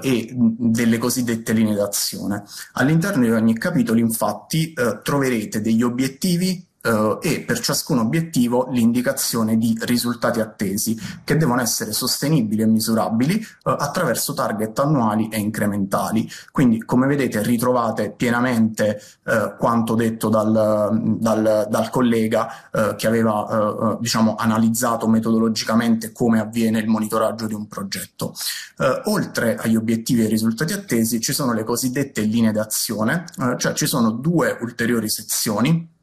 e delle cosiddette linee d'azione. All'interno di ogni capitolo, infatti, troverete degli obiettivi eh, e per ciascun obiettivo l'indicazione di risultati attesi, che devono essere sostenibili e misurabili eh, attraverso target annuali e incrementali. Quindi, come vedete, ritrovate pienamente eh, quanto detto dal, dal, dal collega eh, che aveva eh, eh, diciamo, analizzato metodologicamente come avviene il monitoraggio di un progetto. oltre agli obiettivi e risultati attesi ci sono le cosiddette linee d'azione, cioè ci sono due ulteriori sezioni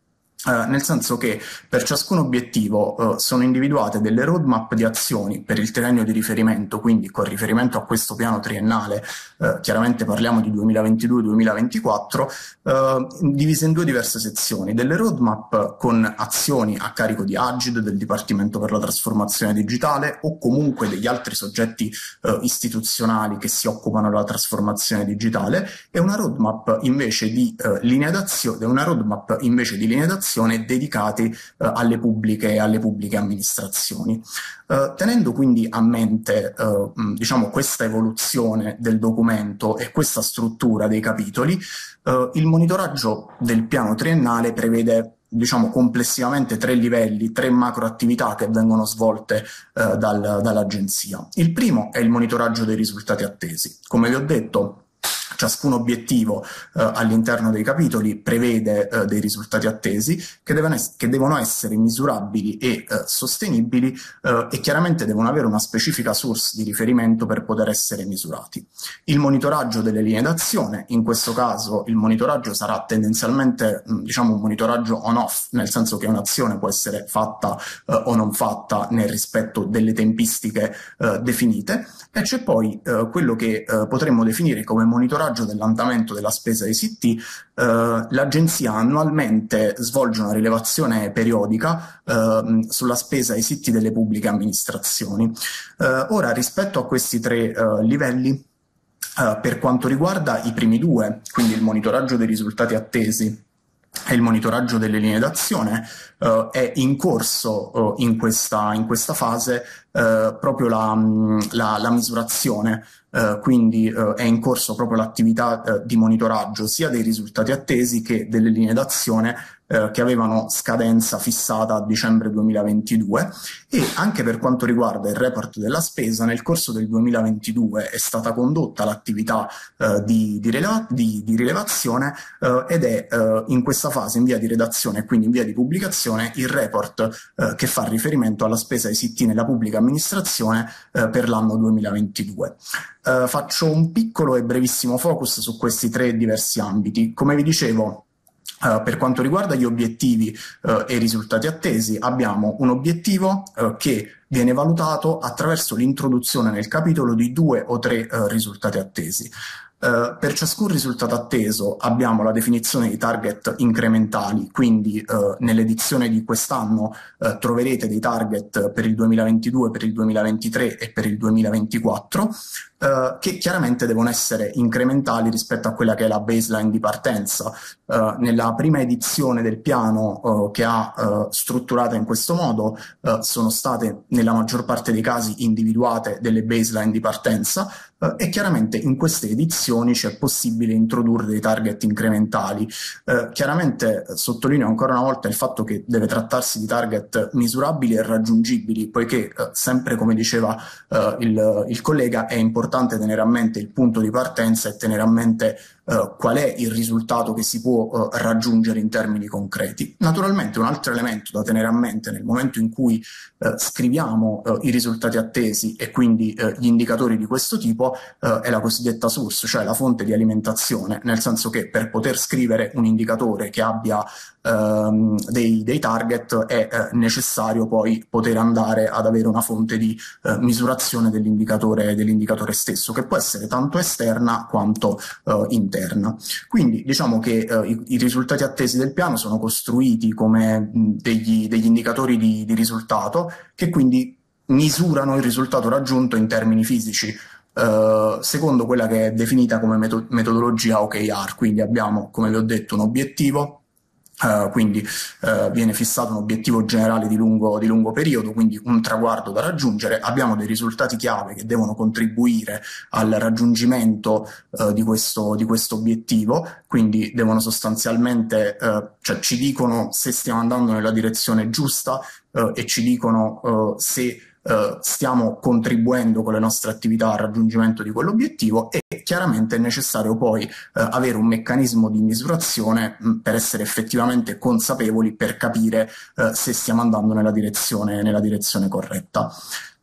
Uh, nel senso che per ciascun obiettivo uh, sono individuate delle roadmap di azioni per il triennio di riferimento, quindi con riferimento a questo piano triennale, uh, chiaramente parliamo di 2022-2024, divise in due diverse sezioni, delle roadmap con azioni a carico di Agid, del Dipartimento per la Trasformazione Digitale o comunque degli altri soggetti istituzionali che si occupano della trasformazione digitale e una roadmap invece di linee d'azione, una roadmap invece di linee d'azione formazione dedicati eh, alle, pubbliche, alle, pubbliche, amministrazioni. Eh, tenendo quindi a mente eh, diciamo, questa evoluzione del documento e questa struttura dei capitoli, eh, il monitoraggio del piano triennale prevede diciamo complessivamente tre livelli, tre macroattività che vengono svolte eh, dal, dall'agenzia. Il primo è il monitoraggio dei risultati attesi. Come vi ho detto, ciascun obiettivo eh, all'interno dei capitoli prevede eh, dei risultati attesi che devono, es- che devono essere misurabili e eh, sostenibili eh, e chiaramente devono avere una specifica source di riferimento per poter essere misurati. Il monitoraggio delle linee d'azione, in questo caso il monitoraggio sarà tendenzialmente diciamo un monitoraggio on-off, nel senso che un'azione può essere fatta eh, o non fatta nel rispetto delle tempistiche eh, definite e c'è poi quello che potremmo definire come monitoraggio monitoraggio dell'andamento della spesa ICT, eh, l'agenzia annualmente svolge una rilevazione periodica eh, sulla spesa ICT delle pubbliche amministrazioni. Eh, ora, rispetto a questi tre eh, livelli, eh, per quanto riguarda i primi due, quindi il monitoraggio dei risultati attesi e il monitoraggio delle linee d'azione, eh, è in corso in questa, in questa fase eh, proprio la, mm, la, la misurazione, eh, quindi eh, è in corso proprio l'attività eh, di monitoraggio sia dei risultati attesi che delle linee d'azione eh, che avevano scadenza fissata a dicembre 2022 e anche per quanto riguarda il report della spesa nel corso del 2022 è stata condotta l'attività eh, di, di, di, di, rilevazione eh, ed è eh, in questa fase in via di redazione e quindi in via di pubblicazione il report che fa riferimento alla spesa ICT nella pubblica amministrazione eh, per l'anno 2022. Eh, faccio un piccolo e brevissimo focus su questi tre diversi ambiti. Come vi dicevo, Uh, per quanto riguarda gli obiettivi uh, e i risultati attesi, abbiamo un obiettivo uh, che viene valutato attraverso l'introduzione nel capitolo di due o tre risultati attesi. Eh, per ciascun risultato atteso abbiamo la definizione di target incrementali, quindi uh, nell'edizione di quest'anno uh, troverete dei target per il 2022, per il 2023 e per il 2024, che chiaramente devono essere incrementali rispetto a quella che è la baseline di partenza. nella prima edizione del piano che ha strutturata in questo modo sono state nella maggior parte dei casi individuate delle baseline di partenza, eh, e chiaramente in queste edizioni c'è possibile introdurre dei target incrementali. Eh, chiaramente eh, sottolineo ancora una volta il fatto che deve trattarsi di target misurabili e raggiungibili, poiché eh, sempre come diceva eh, il, il collega è importante tenere a mente il punto di partenza e tenere a mente eh, qual è il risultato che si può eh, raggiungere in termini concreti. Naturalmente un altro elemento da tenere a mente nel momento in cui eh, scriviamo eh, i risultati attesi e quindi eh, gli indicatori di questo tipo è la cosiddetta source, cioè la fonte di alimentazione, nel senso che per poter scrivere un indicatore che abbia ehm, dei, dei, target è eh, necessario poi poter andare ad avere una fonte di eh, misurazione dell'indicatore, dell'indicatore, stesso, che può essere tanto esterna quanto eh, interna. Quindi diciamo che eh, i, i, risultati attesi del piano sono costruiti come degli, degli indicatori di, di risultato che quindi misurano il risultato raggiunto in termini fisici. Uh, secondo quella che è definita come metodologia OKR. Quindi abbiamo, come vi ho detto, un obiettivo, Uh, quindi uh, viene fissato un obiettivo generale di lungo, di lungo, periodo, quindi un traguardo da raggiungere, abbiamo dei risultati chiave che devono contribuire al raggiungimento uh, di, questo, di, questo, obiettivo, quindi devono sostanzialmente, cioè ci dicono se stiamo andando nella direzione giusta e ci dicono se stiamo contribuendo con le nostre attività al raggiungimento di quell'obiettivo chiaramente è necessario poi eh, avere un meccanismo di misurazione mh, mm, per essere effettivamente consapevoli, per capire eh, se stiamo andando nella direzione, nella direzione corretta.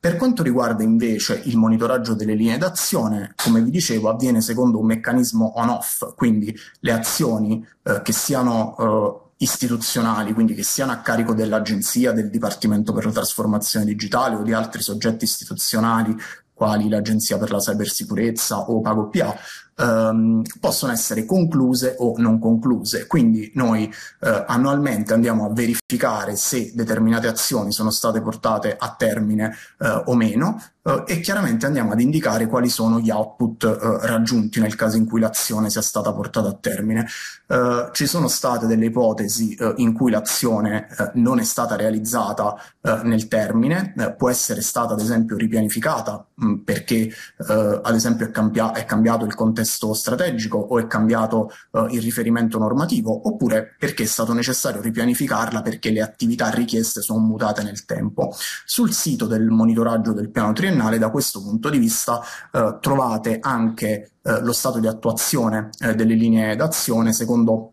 Per quanto riguarda invece il monitoraggio delle linee d'azione, come vi dicevo, avviene secondo un meccanismo on-off, quindi le azioni eh, che siano eh, istituzionali, quindi che siano a carico dell'agenzia, del Dipartimento per la trasformazione digitale o di altri soggetti istituzionali quali l'Agenzia per la Cybersicurezza o PagoPA, ehm, possono essere concluse o non concluse. Quindi noi eh, annualmente andiamo a verificare se determinate azioni sono state portate a termine eh, o meno, Uh, e chiaramente andiamo ad indicare quali sono gli output uh, raggiunti nel caso in cui l'azione sia stata portata a termine. Uh, ci sono state delle ipotesi in cui l'azione non è stata realizzata nel termine, può essere stata ad esempio ripianificata mh, mm, perché ad esempio è, cambia- è, cambiato il contesto strategico o è cambiato il riferimento normativo, oppure perché è stato necessario ripianificarla perché le attività richieste sono mutate nel tempo. Sul sito del monitoraggio del piano triennale quadriennale, da questo punto di vista eh, trovate anche eh, lo stato di attuazione eh, delle linee d'azione secondo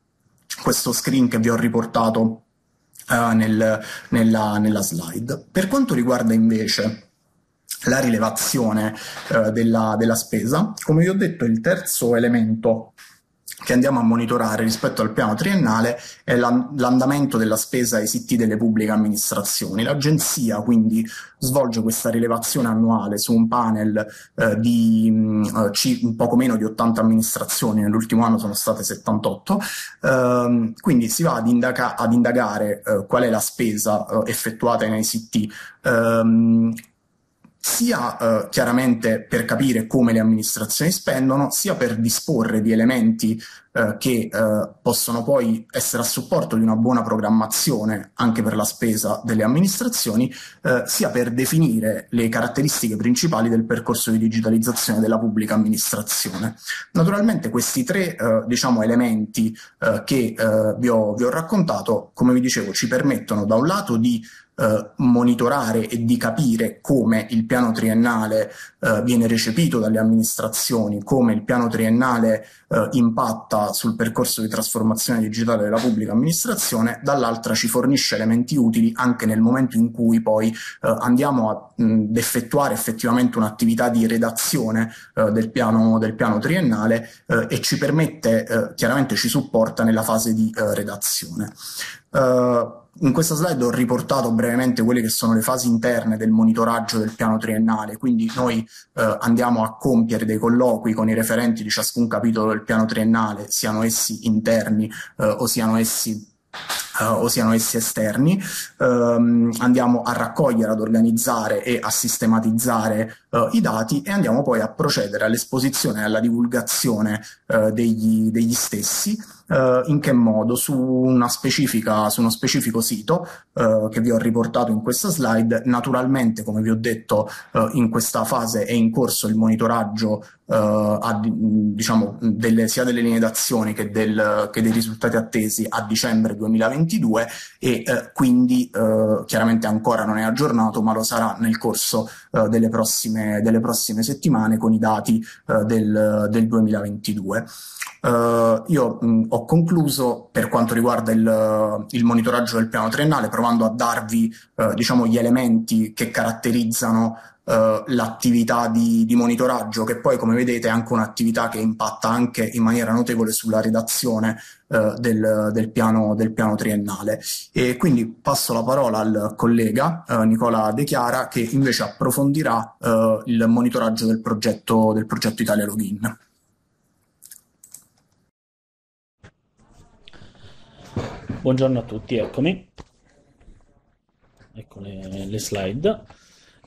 questo screen che vi ho riportato eh, nel, nella, nella slide. Per quanto riguarda invece la rilevazione eh, della, della, spesa. Come vi ho detto, il terzo elemento che andiamo a monitorare rispetto al piano triennale è l'andamento della spesa ai siti delle pubbliche amministrazioni. L'agenzia quindi svolge questa rilevazione annuale su un panel eh, di mh, mm, eh, un poco meno di 80 amministrazioni, nell'ultimo anno sono state 78, ehm, quindi si va ad, indaga- ad indagare eh, qual è la spesa eh, effettuata in ICT. Ehm, sia eh, chiaramente per capire come le amministrazioni spendono, sia per disporre di elementi eh, che eh, possono poi essere a supporto di una buona programmazione anche per la spesa delle amministrazioni, eh, sia per definire le caratteristiche principali del percorso di digitalizzazione della pubblica amministrazione. Naturalmente questi tre eh, diciamo, elementi eh, che vi ho, vi, ho, raccontato, come vi dicevo, ci permettono da un lato di eh, monitorare e di capire come il piano triennale eh, viene recepito dalle amministrazioni, come il piano triennale eh, impatta sul percorso di trasformazione digitale della pubblica amministrazione, dall'altra ci fornisce elementi utili anche nel momento in cui poi eh, andiamo ad effettuare effettivamente un'attività di redazione eh, del piano, del, piano, triennale e ci permette, chiaramente ci supporta nella fase di redazione. Uh, in questa slide ho riportato brevemente quelle che sono le fasi interne del monitoraggio del piano triennale, quindi noi eh, andiamo a compiere dei colloqui con i referenti di ciascun capitolo del piano triennale, siano essi interni eh, o siano essi Uh, o siano essi esterni, um, andiamo a raccogliere, ad organizzare e a sistematizzare uh, i dati e andiamo poi a procedere all'esposizione e alla divulgazione uh, degli, degli stessi eh, in che modo? Su, una specifica, su uno specifico sito eh, che vi ho riportato in questa slide. Naturalmente, come vi ho detto, eh, in questa fase è in corso il monitoraggio eh, a, mm, diciamo, delle, sia delle linee d'azione che, del, che, dei risultati attesi a dicembre 2022 e eh, quindi eh, chiaramente ancora non è aggiornato ma lo sarà nel corso eh, delle, prossime, delle, prossime, settimane con i dati eh, del, del, 2022. Eh, io mh, mm, ho concluso per quanto riguarda il, il, monitoraggio del piano triennale provando a darvi diciamo, gli elementi che caratterizzano eh, l'attività di, di, monitoraggio, che poi come vedete è anche un'attività che impatta anche in maniera notevole sulla redazione eh, del, del, piano, del, piano, triennale. E quindi passo la parola al collega eh, Nicola De Chiara che invece approfondirà eh, il monitoraggio del progetto, del progetto Italia Login. Buongiorno a tutti, eccomi. Ecco le, le slide.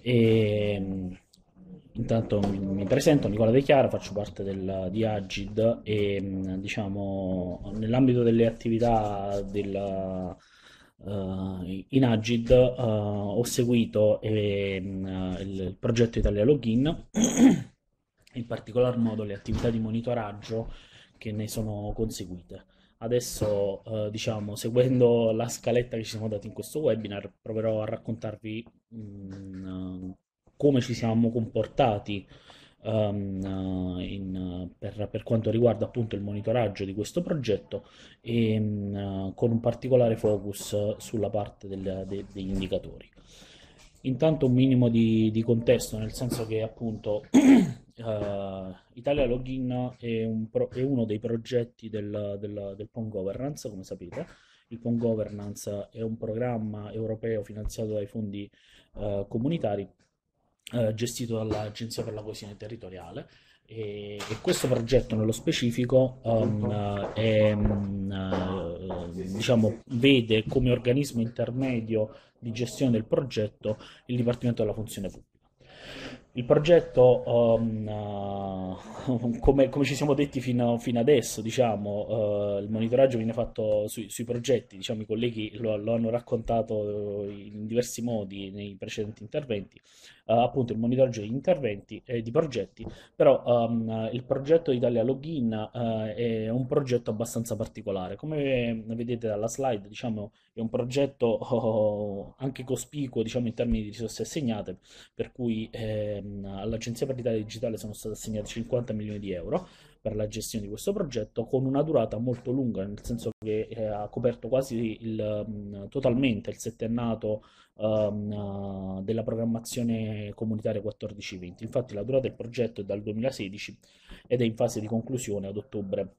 E, mm, intanto mi presento, Nicola De Chiara, faccio parte del, di Agid e mm, diciamo nell'ambito delle attività della, uh, eh, in Agid uh, ho seguito eh, il, il, progetto Italia Login, in particolar modo le attività di monitoraggio che ne sono conseguite. Adesso, eh, diciamo, seguendo la scaletta che ci siamo dati in questo webinar, proverò a raccontarvi Mm, eh, come ci siamo comportati um, in, eh, per, per, quanto riguarda appunto il monitoraggio di questo progetto e mh, mm, con un particolare focus sulla parte del, de, degli indicatori. Intanto un minimo di, di contesto, nel senso che appunto Uh, Italia Login è, un pro- è, uno dei progetti del, del, del PON Governance, come sapete. Il PON Governance è un programma europeo finanziato dai fondi eh, comunitari eh, gestito dall'Agenzia per la coesione territoriale. E, e questo progetto nello specifico um, è, mm, eh, diciamo, vede come organismo intermedio di gestione del progetto il Dipartimento della Funzione Pubblica. Il progetto, um, uh, come, come, ci siamo detti fino, fino adesso, diciamo, uh, il monitoraggio viene fatto su, sui progetti, diciamo, i colleghi lo, lo, hanno raccontato in diversi modi nei precedenti interventi. Eh, appunto il monitoraggio di interventi e eh, di progetti, però um, il progetto Italia Login uh, è un progetto abbastanza particolare. Come ehm, vedete dalla slide, diciamo, è un progetto oh, oh, oh, anche cospicuo diciamo, in termini di risorse assegnate, per cui ehm, all'Agenzia per l'Italia Digitale sono state assegnate 50 milioni di euro per la gestione di questo progetto con una durata molto lunga, nel senso che eh, ha coperto quasi il, mm, totalmente il settennato um, della programmazione comunitaria 14-20. Infatti la durata del progetto è dal 2016 ed è in fase di conclusione ad ottobre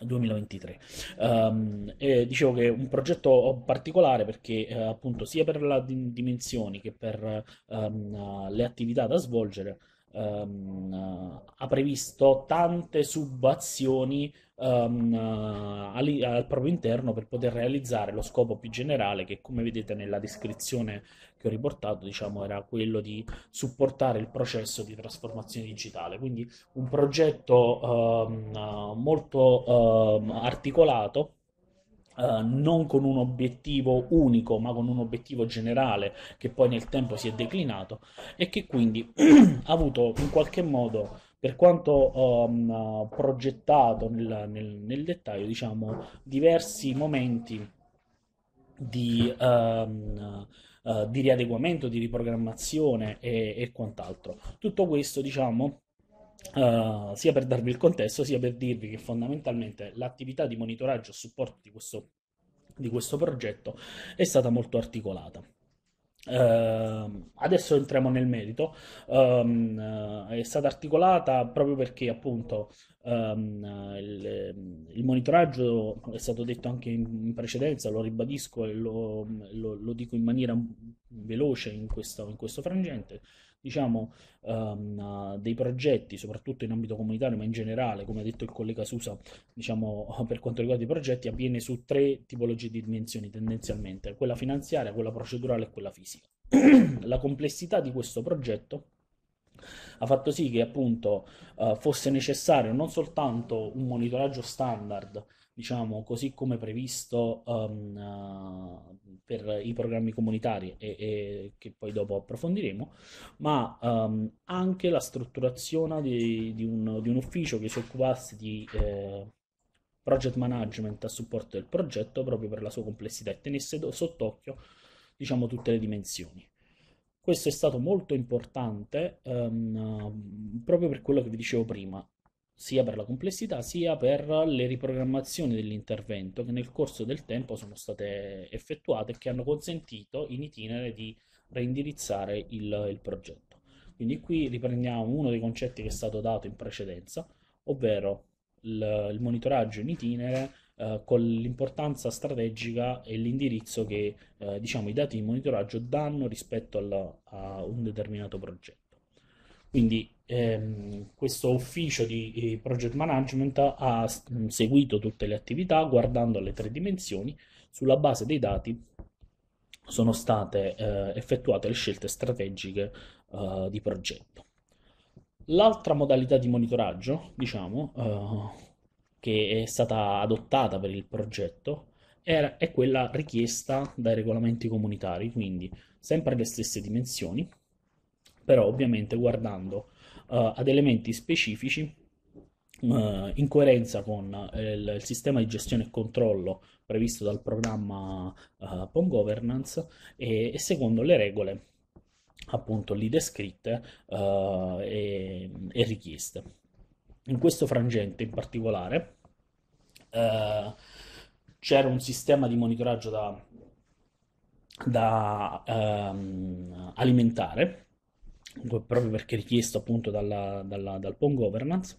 2023. Um, ehm, dicevo che è un progetto particolare perché eh, appunto sia per le dimensioni che per um, le attività da svolgere um, ha previsto tante subazioni um, ehm, al, al, proprio interno per poter realizzare lo scopo più generale che come vedete nella descrizione che ho riportato diciamo era quello di supportare il processo di trasformazione digitale quindi un progetto um, molto articolato eh, non con un obiettivo unico, ma con un obiettivo generale che poi nel tempo si è declinato e che quindi ha avuto in qualche modo, per quanto um, progettato nel, nel, nel, dettaglio, diciamo, diversi momenti di, um, uh, di riadeguamento, di riprogrammazione e, e quant'altro. Tutto questo, diciamo, Uh, sia per darvi il contesto, sia per dirvi che fondamentalmente l'attività di monitoraggio e supporto di questo, di questo progetto è stata molto articolata. Uh, adesso entriamo nel merito, um, uh, è stata articolata proprio perché appunto um, il, il, monitoraggio è stato detto anche in, in precedenza, lo ribadisco e lo, lo, lo, dico in maniera veloce in questo, in questo frangente, diciamo, um, dei progetti, soprattutto in ambito comunitario, ma in generale, come ha detto il collega Susa, diciamo, per quanto riguarda i progetti, avviene su tre tipologie di dimensioni tendenzialmente, quella finanziaria, quella procedurale e quella fisica. La complessità di questo progetto ha fatto sì che appunto uh, fosse necessario non soltanto un monitoraggio standard diciamo così come previsto um, uh, per i programmi comunitari e, e, che poi dopo approfondiremo, ma um, anche la strutturazione di, di, un, di, un, ufficio che si occupasse di eh, project management a supporto del progetto proprio per la sua complessità e tenesse sott'occhio diciamo, tutte le dimensioni. Questo è stato molto importante um, proprio per quello che vi dicevo prima sia per la complessità sia per le riprogrammazioni dell'intervento che nel corso del tempo sono state effettuate e che hanno consentito in itinere di reindirizzare il, il progetto. Quindi qui riprendiamo uno dei concetti che è stato dato in precedenza, ovvero il, il monitoraggio in itinere eh, con l'importanza strategica e l'indirizzo che eh, diciamo, i dati di monitoraggio danno rispetto alla, a un determinato progetto. Quindi ehm, questo ufficio di eh, project management ha mm, seguito tutte le attività guardando le tre dimensioni sulla base dei dati sono state eh, effettuate le scelte strategiche eh, di progetto. L'altra modalità di monitoraggio, diciamo, eh, che è stata adottata per il progetto è, è quella richiesta dai regolamenti comunitari, quindi sempre le stesse dimensioni, però ovviamente guardando uh, ad elementi specifici uh, in coerenza con eh, il, il, sistema di gestione e controllo previsto dal programma uh, eh, POM Governance e, e secondo le regole appunto lì descritte uh, e, e, richieste. In questo frangente in particolare uh, c'era un sistema di monitoraggio da, da um, alimentare proprio perché richiesto appunto dalla, dalla, dal PON governance,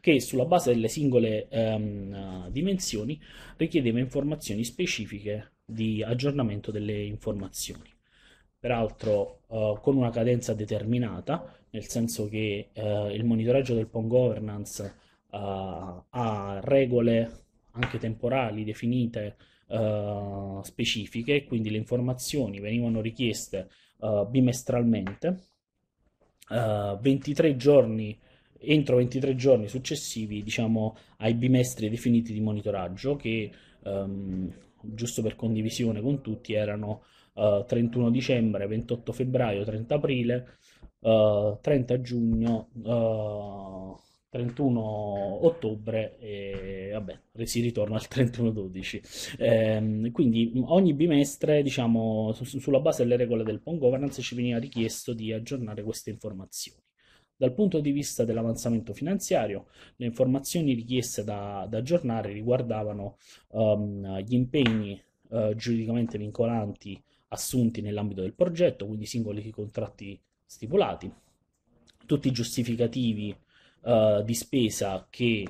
che sulla base delle singole um, dimensioni richiedeva informazioni specifiche di aggiornamento delle informazioni. Peraltro uh, con una cadenza determinata, nel senso che uh, il monitoraggio del PON governance uh, ha regole anche temporali definite specifiche, quindi le informazioni venivano richieste eh, bimestralmente, uh, eh, 23 giorni entro 23 giorni successivi diciamo, ai bimestri definiti di monitoraggio che um, giusto per condivisione con tutti erano uh, eh, 31 dicembre, 28 febbraio, 30 aprile, uh, 30 giugno, uh, 31 ottobre e vabbè, si ritorna al 31-12. Eh, quindi ogni bimestre, diciamo, su, sulla base delle regole del PON governance ci veniva richiesto di aggiornare queste informazioni. Dal punto di vista dell'avanzamento finanziario, le informazioni richieste da, da aggiornare riguardavano um, gli impegni uh, giuridicamente vincolanti assunti nell'ambito del progetto, quindi singoli contratti stipulati, tutti i giustificativi eh, di spesa che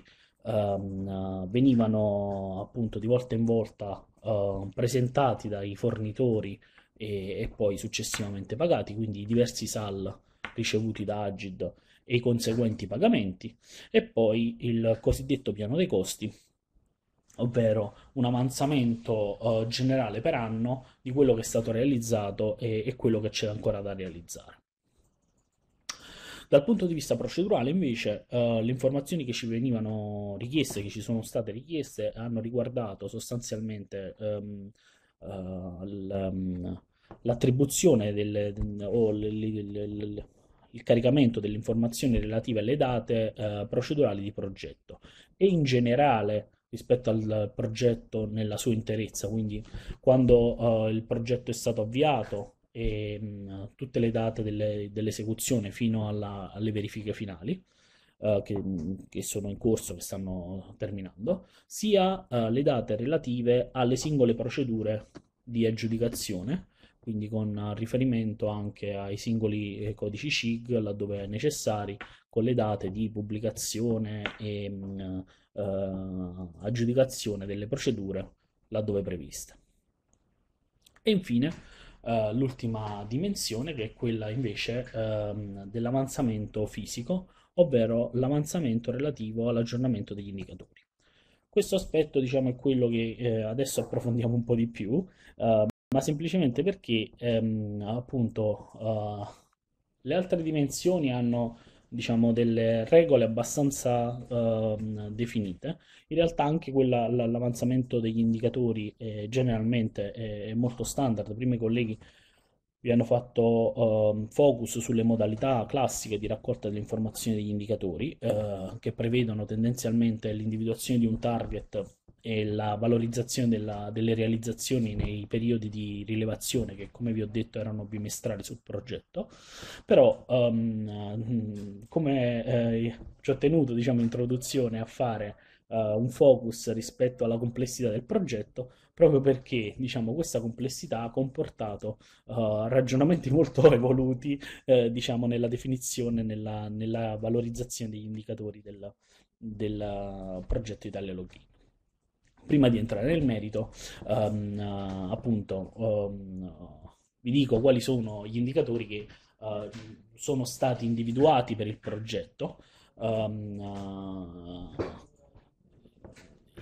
um, venivano appunto di volta in volta uh, presentati dai fornitori e, e, poi successivamente pagati, quindi i diversi SAL ricevuti da Agid e i conseguenti pagamenti, e poi il cosiddetto piano dei costi, ovvero un avanzamento uh, generale per anno di quello che è stato realizzato e, e quello che c'è ancora da realizzare. Dal punto di vista procedurale, invece, eh, le informazioni che ci venivano richieste, che ci sono state richieste, hanno riguardato sostanzialmente ehm, eh, ehm, l'attribuzione del, o il, il caricamento delle informazioni relative alle date eh, procedurali di progetto e in generale rispetto al progetto nella sua interezza, quindi quando eh, il progetto è stato avviato, e ehm, mh, tutte le date delle, dell'esecuzione fino alla, alle verifiche finali. Uh, che, che, sono in corso, che stanno terminando, sia uh, le date relative alle singole procedure di aggiudicazione, quindi con riferimento anche ai singoli eh, codici SIG laddove è necessari, con le date di pubblicazione e mh, mm, uh, aggiudicazione delle procedure laddove previste. E infine eh, l'ultima dimensione che è quella invece um, dell'avanzamento fisico, ovvero l'avanzamento relativo all'aggiornamento degli indicatori. Questo aspetto diciamo, è quello che eh, adesso approfondiamo un po' di più, uh, ma semplicemente perché ehm, appunto uh, le altre dimensioni hanno diciamo, delle regole abbastanza eh, definite. In realtà anche quella, l'avanzamento degli indicatori eh, generalmente è, molto standard. Prima I colleghi vi hanno fatto eh, focus sulle modalità classiche di raccolta delle informazioni degli indicatori, eh, che prevedono tendenzialmente l'individuazione di un target e la valorizzazione della, delle realizzazioni nei periodi di rilevazione che come vi ho detto erano bimestrali sul progetto però um, uh, come eh, ci ho tenuto diciamo introduzione a fare uh, un focus rispetto alla complessità del progetto proprio perché diciamo questa complessità ha comportato uh, ragionamenti molto evoluti eh, diciamo nella definizione nella, nella valorizzazione degli indicatori del, del uh, progetto Italia Login prima di entrare nel merito, um, appunto, um, vi dico quali sono gli indicatori che uh, sono stati individuati per il progetto. Um, uh,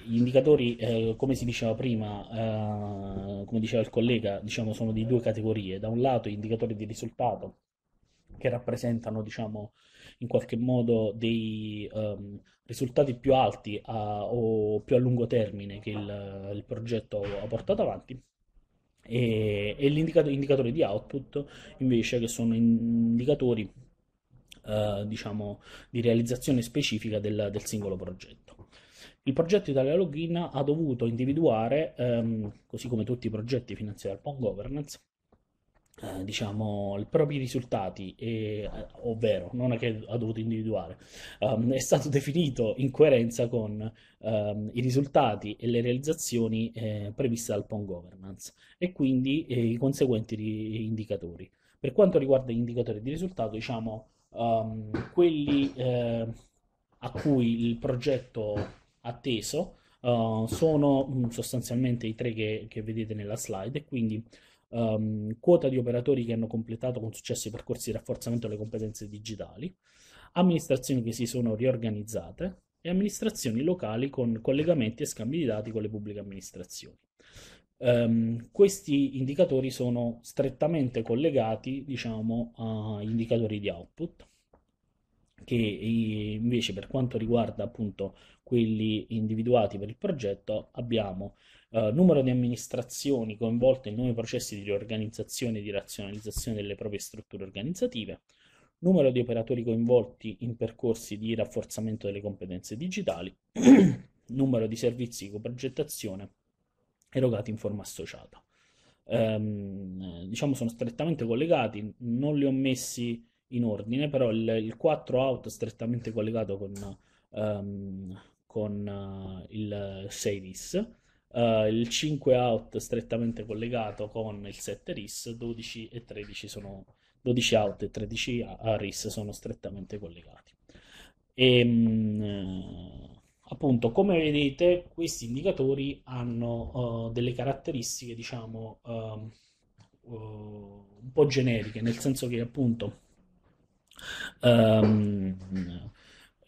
gli indicatori, eh, come si diceva prima, eh, come diceva il collega, diciamo, sono di due categorie. Da un lato gli indicatori di risultato, che rappresentano diciamo, in qualche modo dei um, risultati più alti a, o più a lungo termine che il, il progetto ha portato avanti e, e indicatori di output invece che sono indicatori eh, diciamo di realizzazione specifica del, del, singolo progetto il progetto Italia Login ha dovuto individuare ehm, così come tutti i progetti finanziati dal PON Governance eh, diciamo, i propri risultati, e, eh, ovvero non è che ha dovuto individuare, um, è stato definito in coerenza con um, i risultati e le realizzazioni eh, previste dal PON Governance e quindi eh, i conseguenti indicatori. Per quanto riguarda gli indicatori di risultato, diciamo, um, quelli eh, a cui il progetto atteso Uh, sono mh, sostanzialmente i tre che, che, vedete nella slide e quindi um, quota di operatori che hanno completato con successo i percorsi di rafforzamento delle competenze digitali, amministrazioni che si sono riorganizzate e amministrazioni locali con collegamenti e scambi di dati con le pubbliche amministrazioni. Um, questi indicatori sono strettamente collegati, diciamo, a indicatori di output che invece per quanto riguarda appunto quelli individuati per il progetto abbiamo eh, numero di amministrazioni coinvolte in nuovi processi di riorganizzazione e di razionalizzazione delle proprie strutture organizzative, numero di operatori coinvolti in percorsi di rafforzamento delle competenze digitali, numero di servizi di coprogettazione erogati in forma associata. Ehm, diciamo sono strettamente collegati, non li ho messi in ordine, però il, il 4 out è strettamente collegato con, um, con uh, il 6 bis Uh, il 5 out strettamente collegato con il 7 RIS, 12 e 13 sono 12 out e 13 RIS sono strettamente collegati. E, ehm, mh, eh, appunto, come vedete, questi indicatori hanno uh, delle caratteristiche, diciamo, uh, un po' generiche, nel senso che appunto um,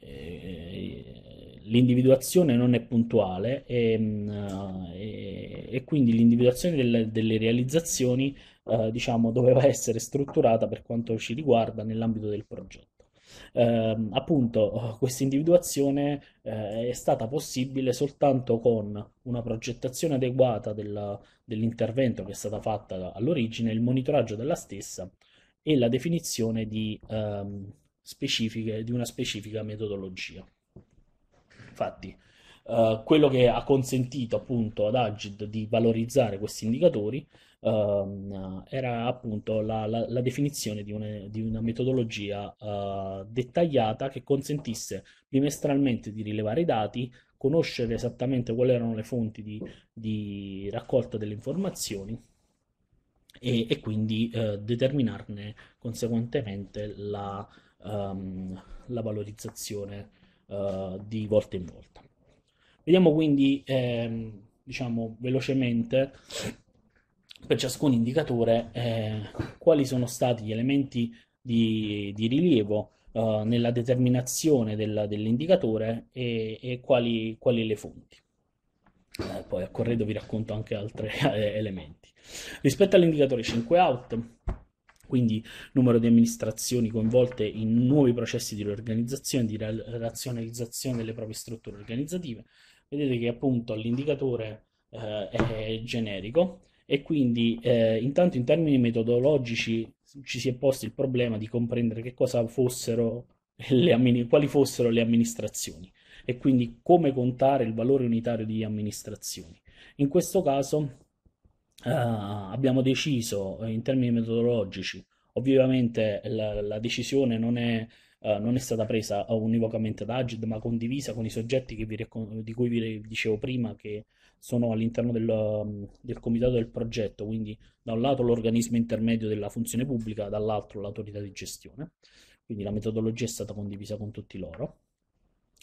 eh, l'individuazione non è puntuale e, mm, eh, e, e quindi l'individuazione delle, delle realizzazioni eh, diciamo, doveva essere strutturata per quanto ci riguarda nell'ambito del progetto. Eh, appunto questa individuazione eh, è stata possibile soltanto con una progettazione adeguata della, dell'intervento che è stata fatta all'origine, il monitoraggio della stessa e la definizione di, ehm, di una specifica metodologia. Infatti, uh, quello che ha consentito appunto ad Agid di valorizzare questi indicatori uh, era appunto la, la, la definizione di una, di una metodologia uh, dettagliata che consentisse bimestralmente di rilevare i dati, conoscere esattamente quali erano le fonti di, di raccolta delle informazioni e, e quindi eh, determinarne conseguentemente la, um, la valorizzazione eh, di volta in volta. Vediamo quindi, eh, diciamo, velocemente per ciascun indicatore eh, quali sono stati gli elementi di, di rilievo uh, nella determinazione del, dell'indicatore e, e quali, quali le fonti. Eh, poi a corredo vi racconto anche altri eh, elementi. Rispetto all'indicatore 5 out, quindi numero di amministrazioni coinvolte in nuovi processi di riorganizzazione di razionalizzazione delle proprie strutture organizzative. Vedete che appunto l'indicatore eh, è generico e quindi eh, intanto in termini metodologici ci si è posto il problema di comprendere che cosa fossero le, quali fossero le amministrazioni e quindi come contare il valore unitario di amministrazioni. In questo caso eh, abbiamo deciso eh, in termini metodologici, ovviamente la, la decisione non è, eh, non è, stata presa univocamente da Agid, ma condivisa con i soggetti vi, di cui vi dicevo prima che sono all'interno del, mm, del comitato del progetto, quindi da un lato l'organismo intermedio della funzione pubblica, dall'altro l'autorità di gestione, quindi la metodologia è stata condivisa con tutti loro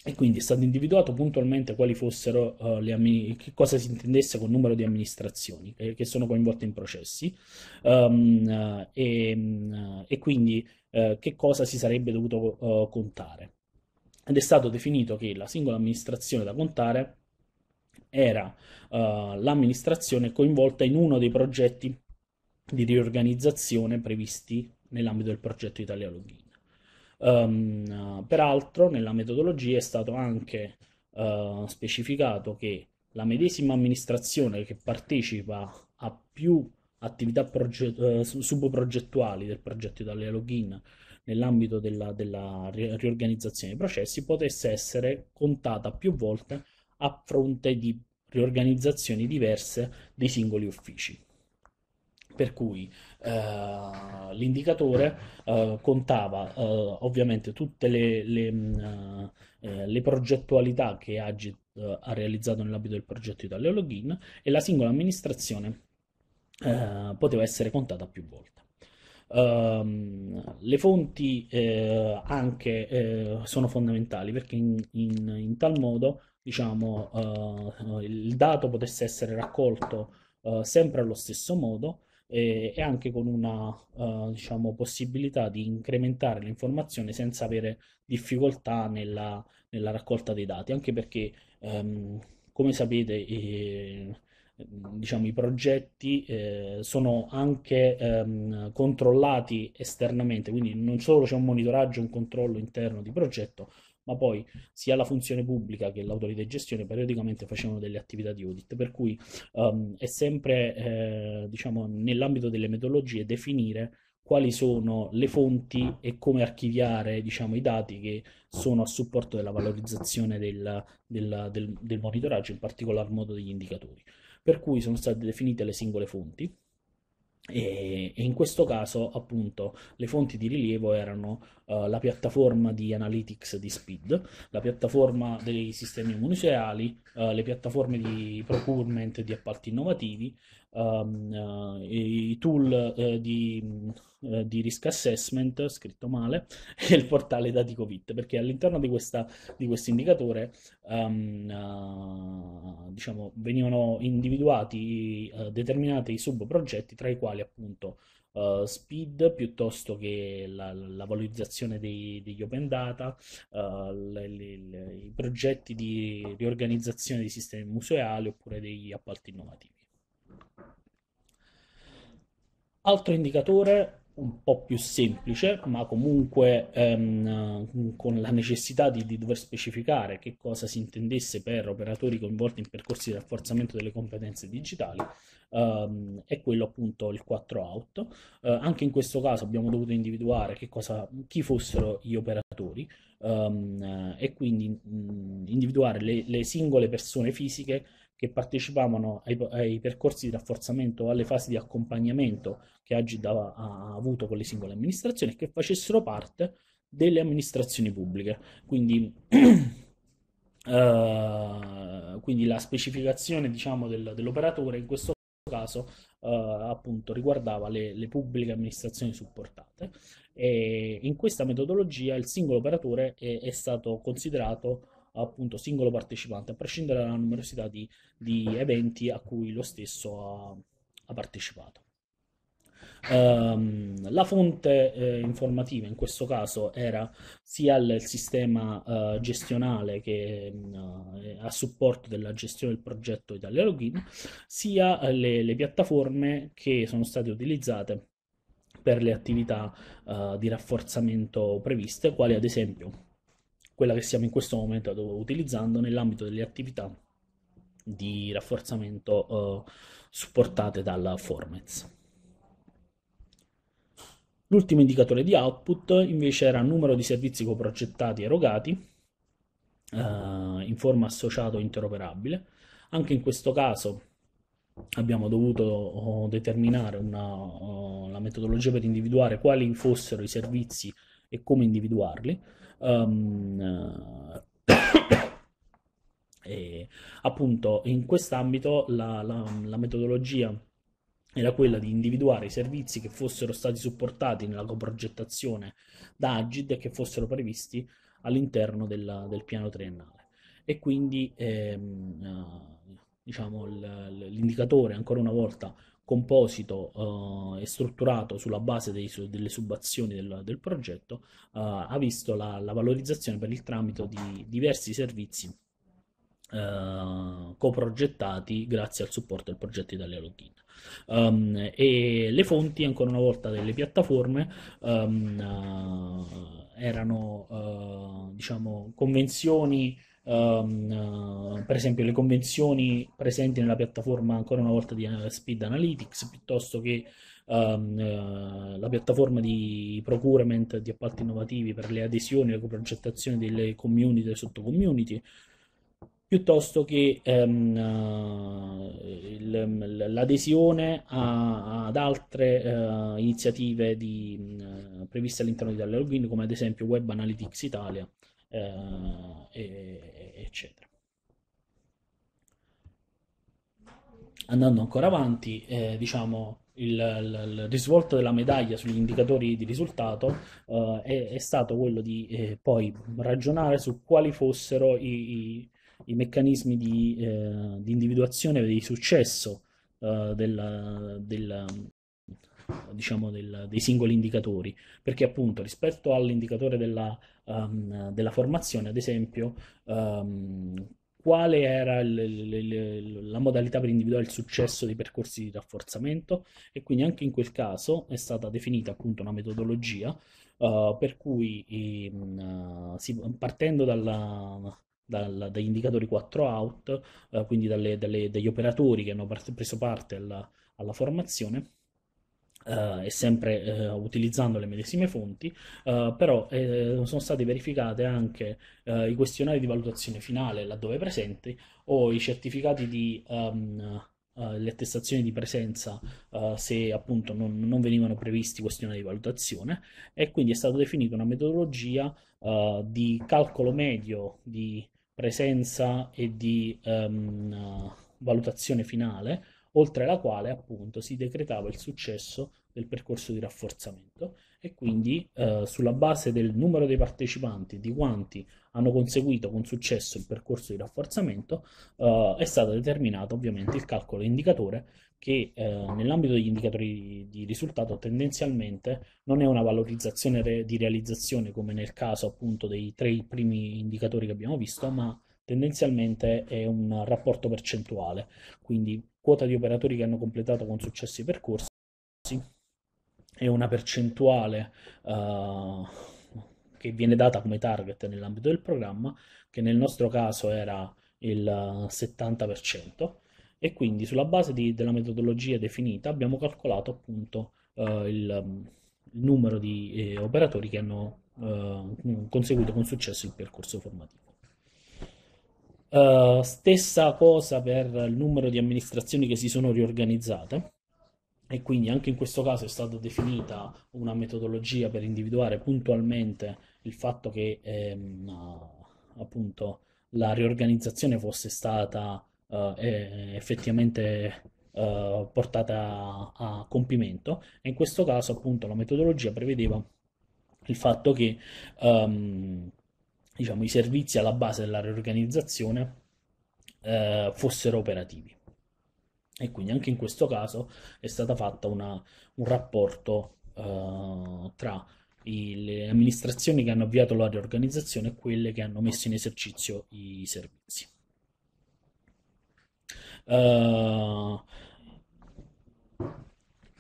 e quindi è stato individuato puntualmente quali fossero uh, le che cosa si intendesse con numero di amministrazioni eh, che sono coinvolte in processi um, ehm, uh, eh, e, um, eh, e, quindi uh, che cosa si sarebbe dovuto contare ed è stato definito che la singola amministrazione da contare era l'amministrazione coinvolta in uno dei progetti di riorganizzazione previsti nell'ambito del progetto Italia Login. Um, peraltro nella metodologia è stato anche uh, specificato che la medesima amministrazione che partecipa a più attività proget- eh, subprogettuali del progetto Italia Login nell'ambito della, della riorganizzazione dei processi potesse essere contata più volte a fronte di riorganizzazioni diverse dei singoli uffici per cui uh, l'indicatore uh, contava uh, ovviamente tutte le, le, mh, mm, le progettualità che Agit ha realizzato nell'ambito del progetto Italia Login e la singola amministrazione poteva essere contata più volte. Uh, le fonti uh, anche uh, sono fondamentali perché in, in, in tal modo diciamo, il dato potesse essere raccolto sempre allo stesso modo e, e anche con una uh, diciamo, possibilità di incrementare l'informazione senza avere difficoltà nella, nella raccolta dei dati, anche perché um, come sapete eh, diciamo, i progetti eh, sono anche ehm, controllati esternamente, quindi non solo c'è un monitoraggio, un controllo interno di progetto, ma poi sia la funzione pubblica che l'autorità di gestione periodicamente facevano delle attività di audit, per cui um, è sempre eh, diciamo, nell'ambito delle metodologie definire quali sono le fonti e come archiviare diciamo, i dati che sono a supporto della valorizzazione del, del, del, del monitoraggio, in particolar modo degli indicatori. Per cui sono state definite le singole fonti, e, in questo caso, appunto, le fonti di rilievo erano uh, la piattaforma di analytics di SPID, la piattaforma dei sistemi museali, uh, eh, le piattaforme di procurement di appalti innovativi, um, i tool eh, di, mm, eh, di, risk assessment, scritto male, e il portale dati Covid, perché all'interno di, di questo indicatore um, diciamo, venivano individuati determinati subprogetti, tra i quali appunto Uh, speed piuttosto che la, la valorizzazione dei, degli open data, uh, le, le, le, i progetti di riorganizzazione dei sistemi museali oppure degli appalti innovativi. Altro indicatore un po' più semplice, ma comunque ehm, con la necessità di, di, dover specificare che cosa si intendesse per operatori coinvolti in percorsi di rafforzamento delle competenze digitali, ehm, è quello appunto il 4 out. Eh, anche in questo caso abbiamo dovuto individuare cosa, chi fossero gli operatori ehm, e quindi mh, individuare le, le singole persone fisiche che partecipavano ai, ai, percorsi di rafforzamento alle fasi di accompagnamento che Agid ha, ha avuto con le singole amministrazioni e che facessero parte delle amministrazioni pubbliche. Quindi, uh, quindi la specificazione diciamo, del, dell'operatore in questo caso uh, appunto riguardava le, le, pubbliche amministrazioni supportate e in questa metodologia il singolo operatore è, è stato considerato appunto singolo partecipante a prescindere dalla numerosità di, di eventi a cui lo stesso ha, ha partecipato. Um, la fonte eh, informativa in questo caso era sia il sistema uh, gestionale che uh, a supporto della gestione del progetto Italia Login, sia eh, le, le piattaforme che sono state utilizzate per le attività uh, di rafforzamento previste, quali ad esempio quella che stiamo in questo momento utilizzando nell'ambito delle attività di rafforzamento supportate dalla Formez. L'ultimo indicatore di output invece era numero di servizi coprogettati erogati eh, in forma associata o interoperabile. Anche in questo caso abbiamo dovuto eh, determinare una, oh, la metodologia per individuare quali fossero i servizi e come individuarli. Um, e, appunto in quest'ambito la, la, la metodologia era quella di individuare i servizi che fossero stati supportati nella coprogettazione da Agid e che fossero previsti all'interno della, del piano triennale. E quindi ehm, eh, diciamo, l'indicatore, ancora una volta, composito eh, e strutturato sulla base dei, delle subazioni del, del progetto, eh, ha visto la, la, valorizzazione per il tramite di diversi servizi eh, coprogettati grazie al supporto del progetto Italia Login. Um, e le fonti, ancora una volta, delle piattaforme um, uh, erano uh, diciamo convenzioni. Um, per esempio le convenzioni presenti nella piattaforma ancora una volta di Speed Analytics piuttosto che la piattaforma di procurement di appalti innovativi per le adesioni e la coprogettazione delle community e sottocommunity piuttosto che ehm, eh, il, l'adesione a, ad altre eh, iniziative di, mh, previste all'interno di tale login, come ad esempio Web Analytics Italia, eh, e, eccetera. Andando ancora avanti, eh, diciamo, il, il, il, risvolto della medaglia sugli indicatori di risultato eh, è, è, stato quello di eh, poi ragionare su quali fossero i, i i meccanismi di, eh, di individuazione di successo eh, della, della, diciamo del, dei singoli indicatori, perché appunto rispetto all'indicatore della, um, della formazione, ad esempio, um, quale era il, il, la modalità per individuare il successo dei percorsi di rafforzamento e quindi anche in quel caso è stata definita appunto una metodologia uh, per cui um, si, partendo dalla, dal, dagli indicatori 4 out, eh, quindi dalle, dalle, dagli operatori che hanno part- preso parte alla, alla formazione. Uh, e sempre uh, utilizzando le medesime fonti, uh, però eh, sono state verificate anche i questionari di valutazione finale laddove presenti o i certificati di um, le attestazioni di presenza se appunto non, non, venivano previsti questionari di valutazione e quindi è stata definita una metodologia di calcolo medio di presenza e di um, valutazione finale, oltre la quale appunto si decretava il successo del percorso di rafforzamento e quindi eh, sulla base del numero dei partecipanti di quanti hanno conseguito con successo il percorso di rafforzamento eh, è stato determinato ovviamente il calcolo indicatore che eh, nell'ambito degli indicatori di, risultato tendenzialmente non è una valorizzazione re- di realizzazione come nel caso appunto dei tre primi indicatori che abbiamo visto, ma tendenzialmente è un rapporto percentuale, quindi quota di operatori che hanno completato con successo i percorsi è una percentuale uh, che viene data come target nell'ambito del programma, che nel nostro caso era il 70%, eh, e quindi sulla base di, della metodologia definita abbiamo calcolato appunto eh, il, il, numero di eh, operatori che hanno eh, conseguito con successo il percorso formativo. Uh, stessa cosa per il numero di amministrazioni che si sono riorganizzate e quindi anche in questo caso è stata definita una metodologia per individuare puntualmente il fatto che ehm, appunto la riorganizzazione fosse stata uh, è effettivamente uh, portata a, a, compimento e in questo caso appunto la metodologia prevedeva il fatto che um, diciamo, i servizi alla base della riorganizzazione uh, fossero operativi e quindi anche in questo caso è stata fatta una, un rapporto tra i, le amministrazioni che hanno avviato la riorganizzazione e quelle che hanno messo in esercizio i servizi. Uh,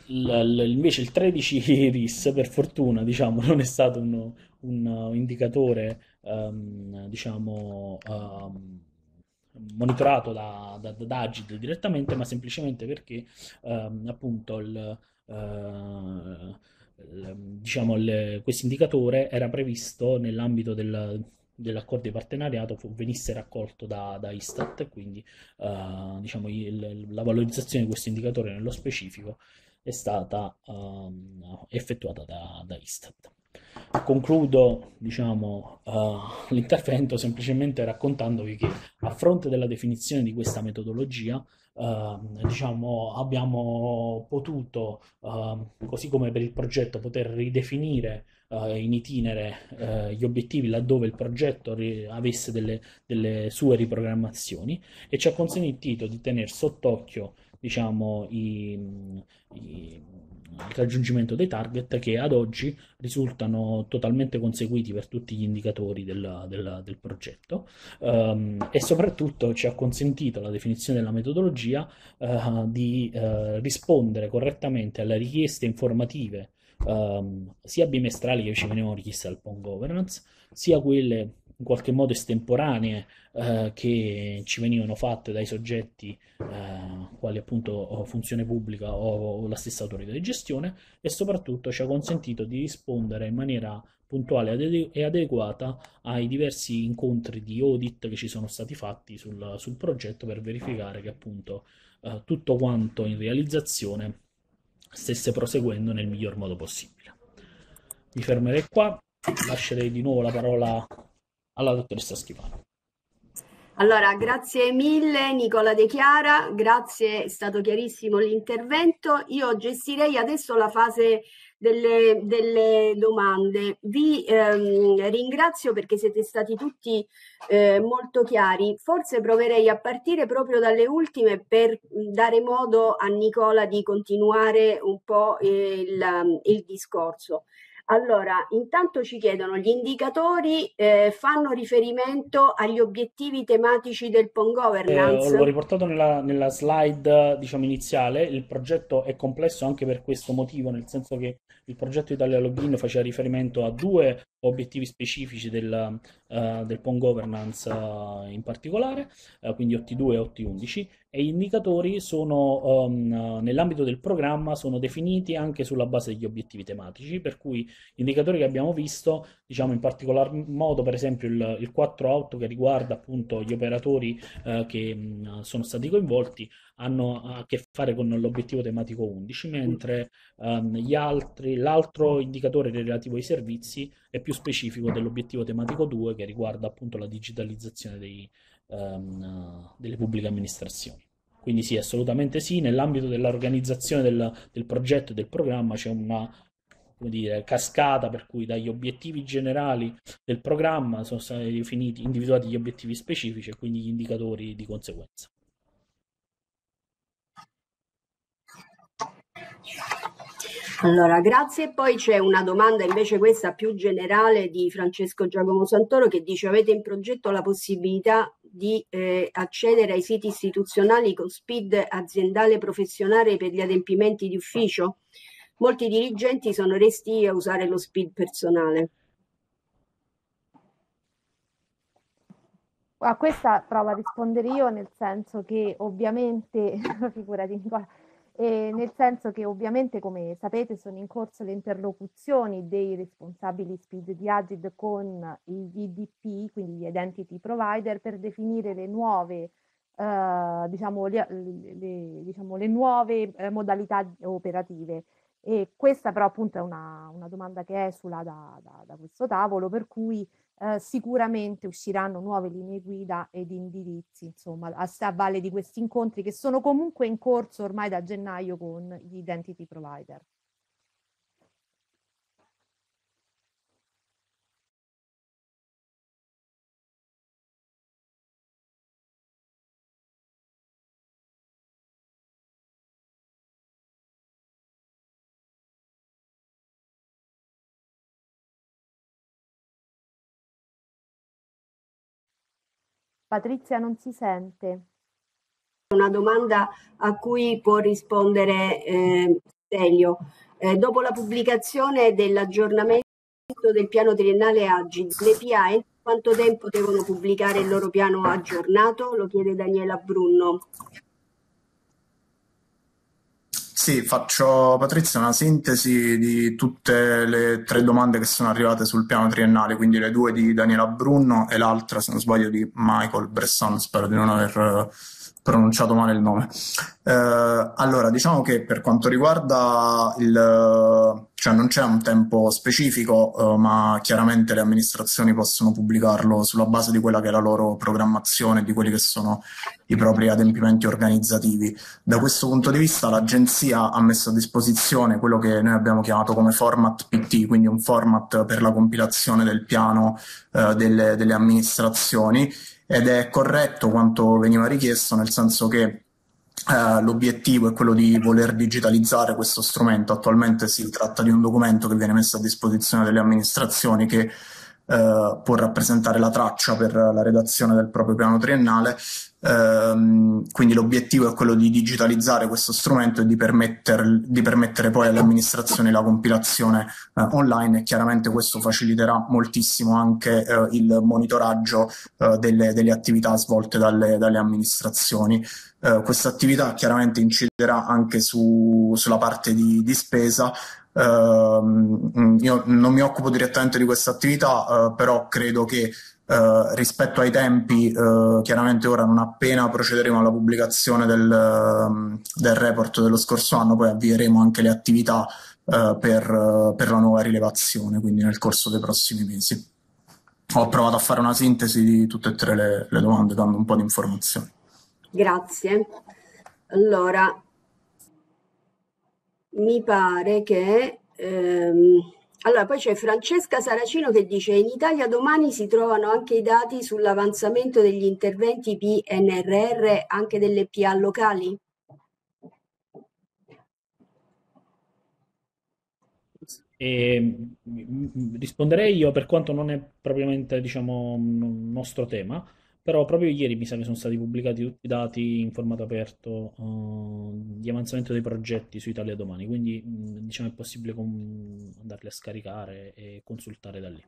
eh, invece il 13 RIS per fortuna diciamo, non è stato un, un indicatore um, diciamo, um, monitorato da, da, da, Agid direttamente ma semplicemente perché um, appunto il, uh, eh, il, diciamo, il, questo indicatore era previsto nell'ambito del dell'accordo di partenariato venisse raccolto da, da Istat, quindi uh, diciamo, il, la valorizzazione di questo indicatore nello specifico è stata um, effettuata da, da, Istat. Concludo diciamo, uh, l'intervento semplicemente raccontandovi che a fronte della definizione di questa metodologia Uh, diciamo, abbiamo potuto, uh, così come per il progetto, poter ridefinire uh, in itinere uh, gli obiettivi laddove il progetto ri- avesse delle, delle, sue riprogrammazioni e ci ha consentito di tenere sott'occhio diciamo, i, i, il raggiungimento dei target che ad oggi risultano totalmente conseguiti per tutti gli indicatori del, del, del progetto um, e soprattutto ci ha consentito la definizione della metodologia uh, di uh, rispondere correttamente alle richieste informative um, sia bimestrali che ci venivano richieste dal PON Governance, sia quelle in qualche modo estemporanee eh, che ci venivano fatte dai soggetti eh, quali appunto funzione pubblica o, o, la stessa autorità di gestione e soprattutto ci ha consentito di rispondere in maniera puntuale ade- e adeguata ai diversi incontri di audit che ci sono stati fatti sul, sul progetto per verificare che appunto eh, tutto quanto in realizzazione stesse proseguendo nel miglior modo possibile. Mi fermerei qua, lascerei di nuovo la parola alla dottoressa Schifano. Allora, grazie mille Nicola De Chiara, grazie, è stato chiarissimo l'intervento. Io gestirei adesso la fase delle, delle domande. Vi ehm, ringrazio perché siete stati tutti eh, molto chiari. Forse proverei a partire proprio dalle ultime per mm, dare modo a Nicola di continuare un po' eh, il, il discorso. Allora, intanto ci chiedono, gli indicatori eh, fanno riferimento agli obiettivi tematici del PON Governance? Eh, l'ho riportato nella, nella slide diciamo, iniziale, il progetto è complesso anche per questo motivo, nel senso che il progetto Italia Login faceva riferimento a due obiettivi specifici del, uh, del PON Governance uh, in particolare, uh, quindi OT2 e OT11, e gli indicatori sono um, nell'ambito del programma sono definiti anche sulla base degli obiettivi tematici, per cui gli indicatori che abbiamo visto, diciamo in particolar modo per esempio il, il 4 out che riguarda appunto gli operatori uh, che mh, sono stati coinvolti, hanno a che fare con l'obiettivo tematico 11, mentre um, altri, l'altro indicatore relativo ai servizi è più specifico dell'obiettivo tematico 2 che riguarda appunto la digitalizzazione dei, ehm, delle pubbliche amministrazioni. Quindi sì, assolutamente sì, nell'ambito dell'organizzazione del, del progetto e del programma c'è una, come dire, cascata per cui dagli obiettivi generali del programma sono stati definiti, individuati gli obiettivi specifici e quindi gli indicatori di conseguenza. Allora, grazie. Poi c'è una domanda invece questa più generale di Francesco Giacomo Santoro che dice avete in progetto la possibilità di eh, accedere ai siti istituzionali con speed aziendale professionale per gli adempimenti di ufficio? Molti dirigenti sono resti a usare lo speed personale. A ah, questa provo a rispondere io nel senso che ovviamente, figurati Nicola, e nel senso che ovviamente, come sapete, sono in corso le interlocuzioni dei responsabili SPID di Agid con i DDP, quindi gli identity provider, per definire le nuove, eh, diciamo, le, le, diciamo, le nuove eh, modalità operative. E questa però appunto è una, una domanda che esula da, da, da questo tavolo, per cui eh, sicuramente usciranno nuove linee guida ed indirizzi, insomma, a, a valle di questi incontri che sono comunque in corso ormai da gennaio con gli identity provider. Patrizia non si sente. Una domanda a cui può rispondere eh, Stelio. Eh, dopo la pubblicazione dell'aggiornamento del piano triennale AGI, le PA in quanto tempo devono pubblicare il loro piano aggiornato? Lo chiede Daniela Brunno. Sì, faccio Patrizia una sintesi di tutte le tre domande che sono arrivate sul piano triennale, quindi le due di Daniela Brunno e l'altra, se non sbaglio, di Michael Bresson, spero di non aver pronunciato male il nome. Eh, allora, diciamo che per quanto riguarda il... cioè non c'è un tempo specifico, eh, ma chiaramente le amministrazioni possono pubblicarlo sulla base di quella che è la loro programmazione, di quelli che sono i propri adempimenti organizzativi. Da questo punto di vista l'agenzia ha messo a disposizione quello che noi abbiamo chiamato come format PT, quindi un format per la compilazione del piano eh, delle, delle amministrazioni ed è corretto quanto veniva richiesto, nel senso che eh, l'obiettivo è quello di voler digitalizzare questo strumento. Attualmente si tratta di un documento che viene messo a disposizione delle amministrazioni che eh, può rappresentare la traccia per la redazione del proprio piano triennale Ehm, quindi l'obiettivo è quello di digitalizzare questo strumento e di, permetter, di permettere poi alle amministrazioni la compilazione eh, online e chiaramente questo faciliterà moltissimo anche eh, il monitoraggio eh, delle, delle, attività svolte dalle, dalle amministrazioni. Eh, questa attività chiaramente inciderà anche su, sulla parte di, di spesa Uh, io non mi occupo direttamente di questa attività, uh, però credo che eh, rispetto ai tempi, eh, chiaramente ora non appena procederemo alla pubblicazione del, ehm, del, report dello scorso anno, poi avvieremo anche le attività eh, per, eh, per, la nuova rilevazione, quindi nel corso dei prossimi mesi. Ho provato a fare una sintesi di tutte e tre le, le domande, dando un po' di informazioni. Grazie. Allora, mi pare che... Ehm allora, poi c'è Francesca Saracino che dice in Italia domani si trovano anche i dati sull'avanzamento degli interventi PNRR anche delle PA locali? E ehm, risponderei io per quanto non è propriamente diciamo nostro tema però proprio ieri mi sa che sono stati pubblicati tutti i dati in formato aperto uh, di avanzamento dei progetti su Italia Domani, quindi mh, mm, diciamo è possibile com- andarli a scaricare e consultare da lì.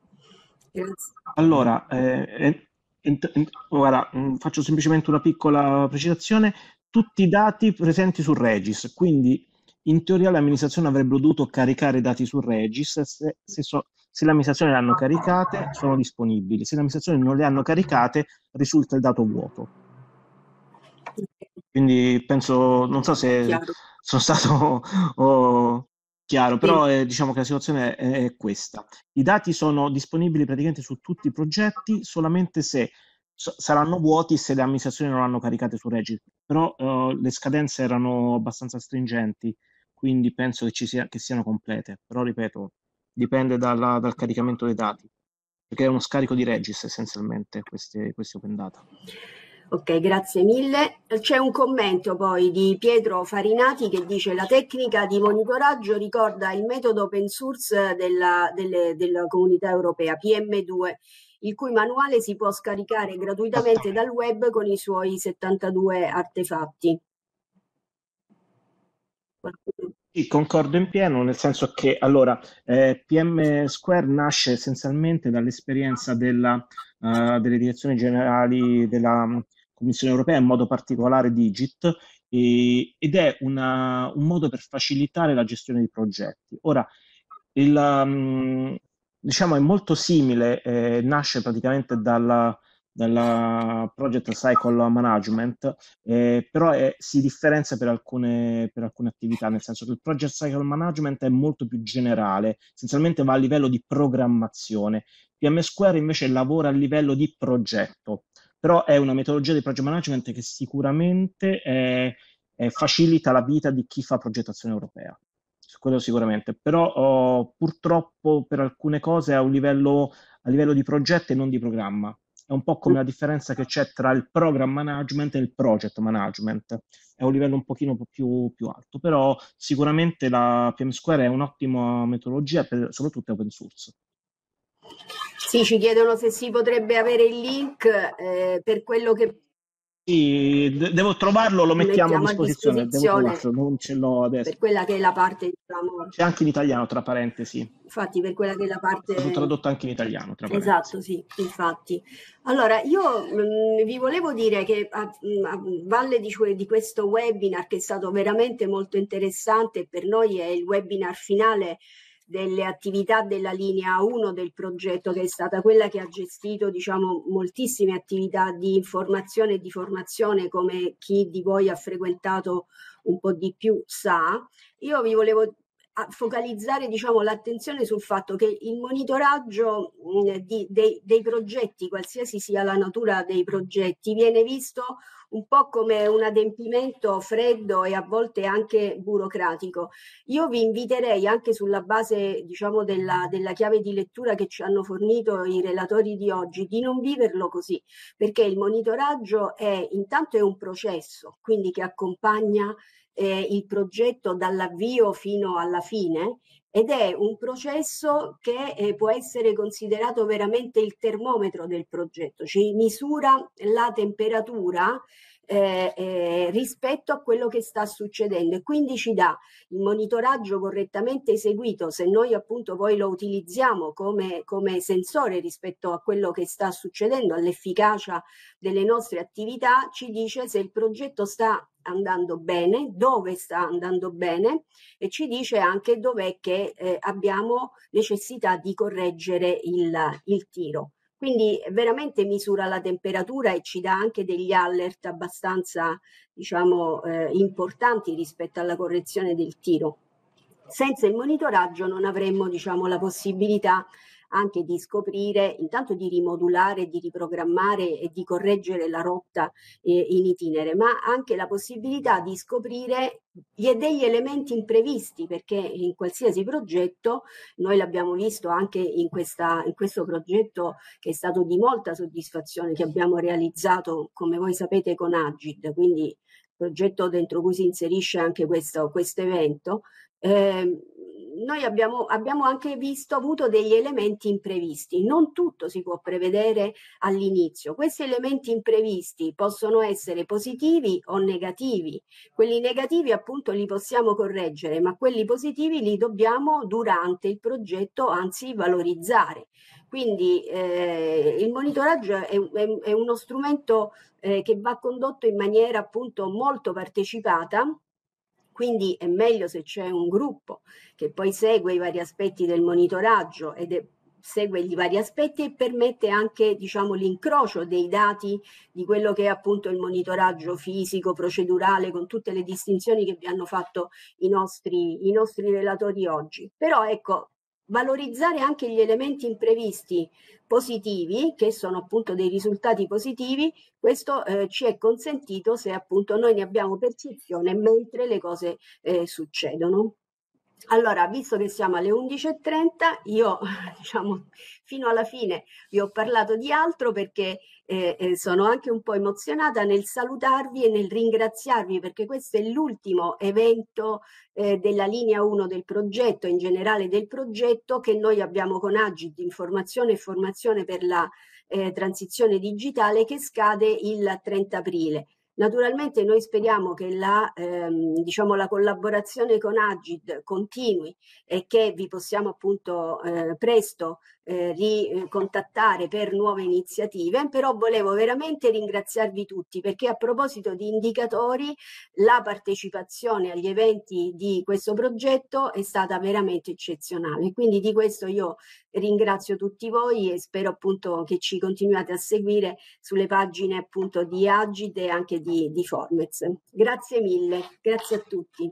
Allora, eh, ent- ent- guarda, mh, mm, faccio semplicemente una piccola precisazione, tutti i dati presenti su Regis, quindi in teoria l'amministrazione avrebbe dovuto caricare i dati su Regis, se, se so- se le amministrazioni le hanno caricate, sono disponibili. Se le amministrazioni non le hanno caricate, risulta il dato vuoto. Quindi penso, non so se chiaro. sono stato oh, chiaro, però eh, diciamo che la situazione è, è questa. I dati sono disponibili praticamente su tutti i progetti, solamente se saranno vuoti se le amministrazioni non l'hanno caricate su Regis, però uh, le scadenze erano abbastanza stringenti, quindi penso che, ci sia, che siano complete, però ripeto, dipende dalla, dal caricamento dei dati, perché è uno scarico di regis essenzialmente questi, questi open data. Ok, grazie mille. C'è un commento poi di Pietro Farinati che dice la tecnica di monitoraggio ricorda il metodo open source della, delle, della comunità europea PM2, il cui manuale si può scaricare gratuitamente dal web con i suoi 72 artefatti. Sì, concordo in pieno, nel senso che allora eh, PM Square nasce essenzialmente dall'esperienza della, uh, delle direzioni generali della mm, Commissione europea, in modo particolare Digit, e, ed è una, un modo per facilitare la gestione di progetti. Ora, il, um, diciamo, è molto simile, eh, nasce praticamente dalla, dalla Project Cycle Management, eh, però è, si differenzia per alcune, per alcune, attività, nel senso che il Project Cycle Management è molto più generale, essenzialmente va a livello di programmazione. PM Square invece lavora a livello di progetto, però è una metodologia di project management che sicuramente è, è facilita la vita di chi fa progettazione europea quello sicuramente, però oh, purtroppo per alcune cose è a, a livello, di progetto e non di programma, è un po' come la differenza che c'è tra il program management e il project management. È un livello un pochino più, più alto, però sicuramente la PM Square è un'ottima metodologia, per, soprattutto open source. Sì, ci chiedono se si potrebbe avere il link eh, per quello che sì, devo trovarlo, lo mettiamo, mettiamo a disposizione, a disposizione devo non ce l'ho adesso. Per quella che è la parte, diciamo... C'è anche in italiano, tra parentesi. Infatti, per quella che è la parte... È stato tradotto anche in italiano, tra parentesi. Esatto, sì, infatti. Allora, io mh, mm, vi volevo dire che a, mm, a valle di, di, questo webinar, che è stato veramente molto interessante, per noi è il webinar finale delle attività della linea 1 del progetto, che è stata quella che ha gestito diciamo, moltissime attività di informazione e di formazione, come chi di voi ha frequentato un po' di più sa. Io vi volevo ah, focalizzare diciamo, l'attenzione sul fatto che il monitoraggio mh, di, dei, dei progetti, qualsiasi sia la natura dei progetti, viene visto un po' come un adempimento freddo e a volte anche burocratico. Io vi inviterei anche sulla base diciamo, della, della chiave di lettura che ci hanno fornito i relatori di oggi di non viverlo così, perché il monitoraggio è intanto è un processo, quindi che accompagna eh, il progetto dall'avvio fino alla fine ed è un processo che eh, può essere considerato veramente il termometro del progetto, ci misura la temperatura eh, eh, rispetto a quello che sta succedendo e quindi ci dà il monitoraggio correttamente eseguito se noi appunto poi lo utilizziamo come, come sensore rispetto a quello che sta succedendo, all'efficacia delle nostre attività, ci dice se il progetto sta andando bene, dove sta andando bene e ci dice anche dov'è che eh, abbiamo necessità di correggere il, il tiro. Quindi veramente misura la temperatura e ci dà anche degli alert abbastanza diciamo, eh, importanti rispetto alla correzione del tiro senza il monitoraggio non avremmo diciamo, la possibilità anche di scoprire, intanto di rimodulare, di riprogrammare e di correggere la rotta eh, in itinere, ma anche la possibilità di scoprire degli elementi imprevisti perché in qualsiasi progetto noi l'abbiamo visto anche in, questa, in, questo progetto che è stato di molta soddisfazione che abbiamo realizzato come voi sapete con Agid quindi progetto dentro cui si inserisce anche questo, questo evento eh, noi abbiamo, abbiamo, anche visto, avuto degli elementi imprevisti. Non tutto si può prevedere all'inizio. Questi elementi imprevisti possono essere positivi o negativi. Quelli negativi appunto li possiamo correggere, ma quelli positivi li dobbiamo durante il progetto anzi valorizzare. Quindi eh, il monitoraggio è, è, è uno strumento eh, che va condotto in maniera appunto molto partecipata quindi è meglio se c'è un gruppo che poi segue i vari aspetti del monitoraggio ed è segue i vari aspetti e permette anche diciamo, l'incrocio dei dati di quello che è appunto il monitoraggio fisico, procedurale, con tutte le distinzioni che vi hanno fatto i nostri, i nostri relatori oggi. Però ecco, valorizzare anche gli elementi imprevisti positivi, che sono appunto dei risultati positivi, questo eh, ci è consentito se appunto noi ne abbiamo percezione mentre le cose eh, succedono. Allora, visto che siamo alle 11.30, io diciamo fino alla fine vi ho parlato di altro perché eh, sono anche un po' emozionata nel salutarvi e nel ringraziarvi perché questo è l'ultimo evento eh, della linea 1 del progetto, in generale del progetto che noi abbiamo con Agit Informazione e Formazione per la eh, transizione digitale che scade il 30 aprile. Naturalmente noi speriamo che la, ehm, diciamo, la collaborazione con Agid continui e che vi possiamo appunto eh, presto eh, ricontattare eh, per nuove iniziative, però volevo veramente ringraziarvi tutti perché a proposito di indicatori la partecipazione agli eventi di questo progetto è stata veramente eccezionale. Quindi di questo io ringrazio tutti voi e spero appunto che ci continuate a seguire sulle pagine appunto di Agite e anche di, di Formez. Grazie mille, grazie a tutti.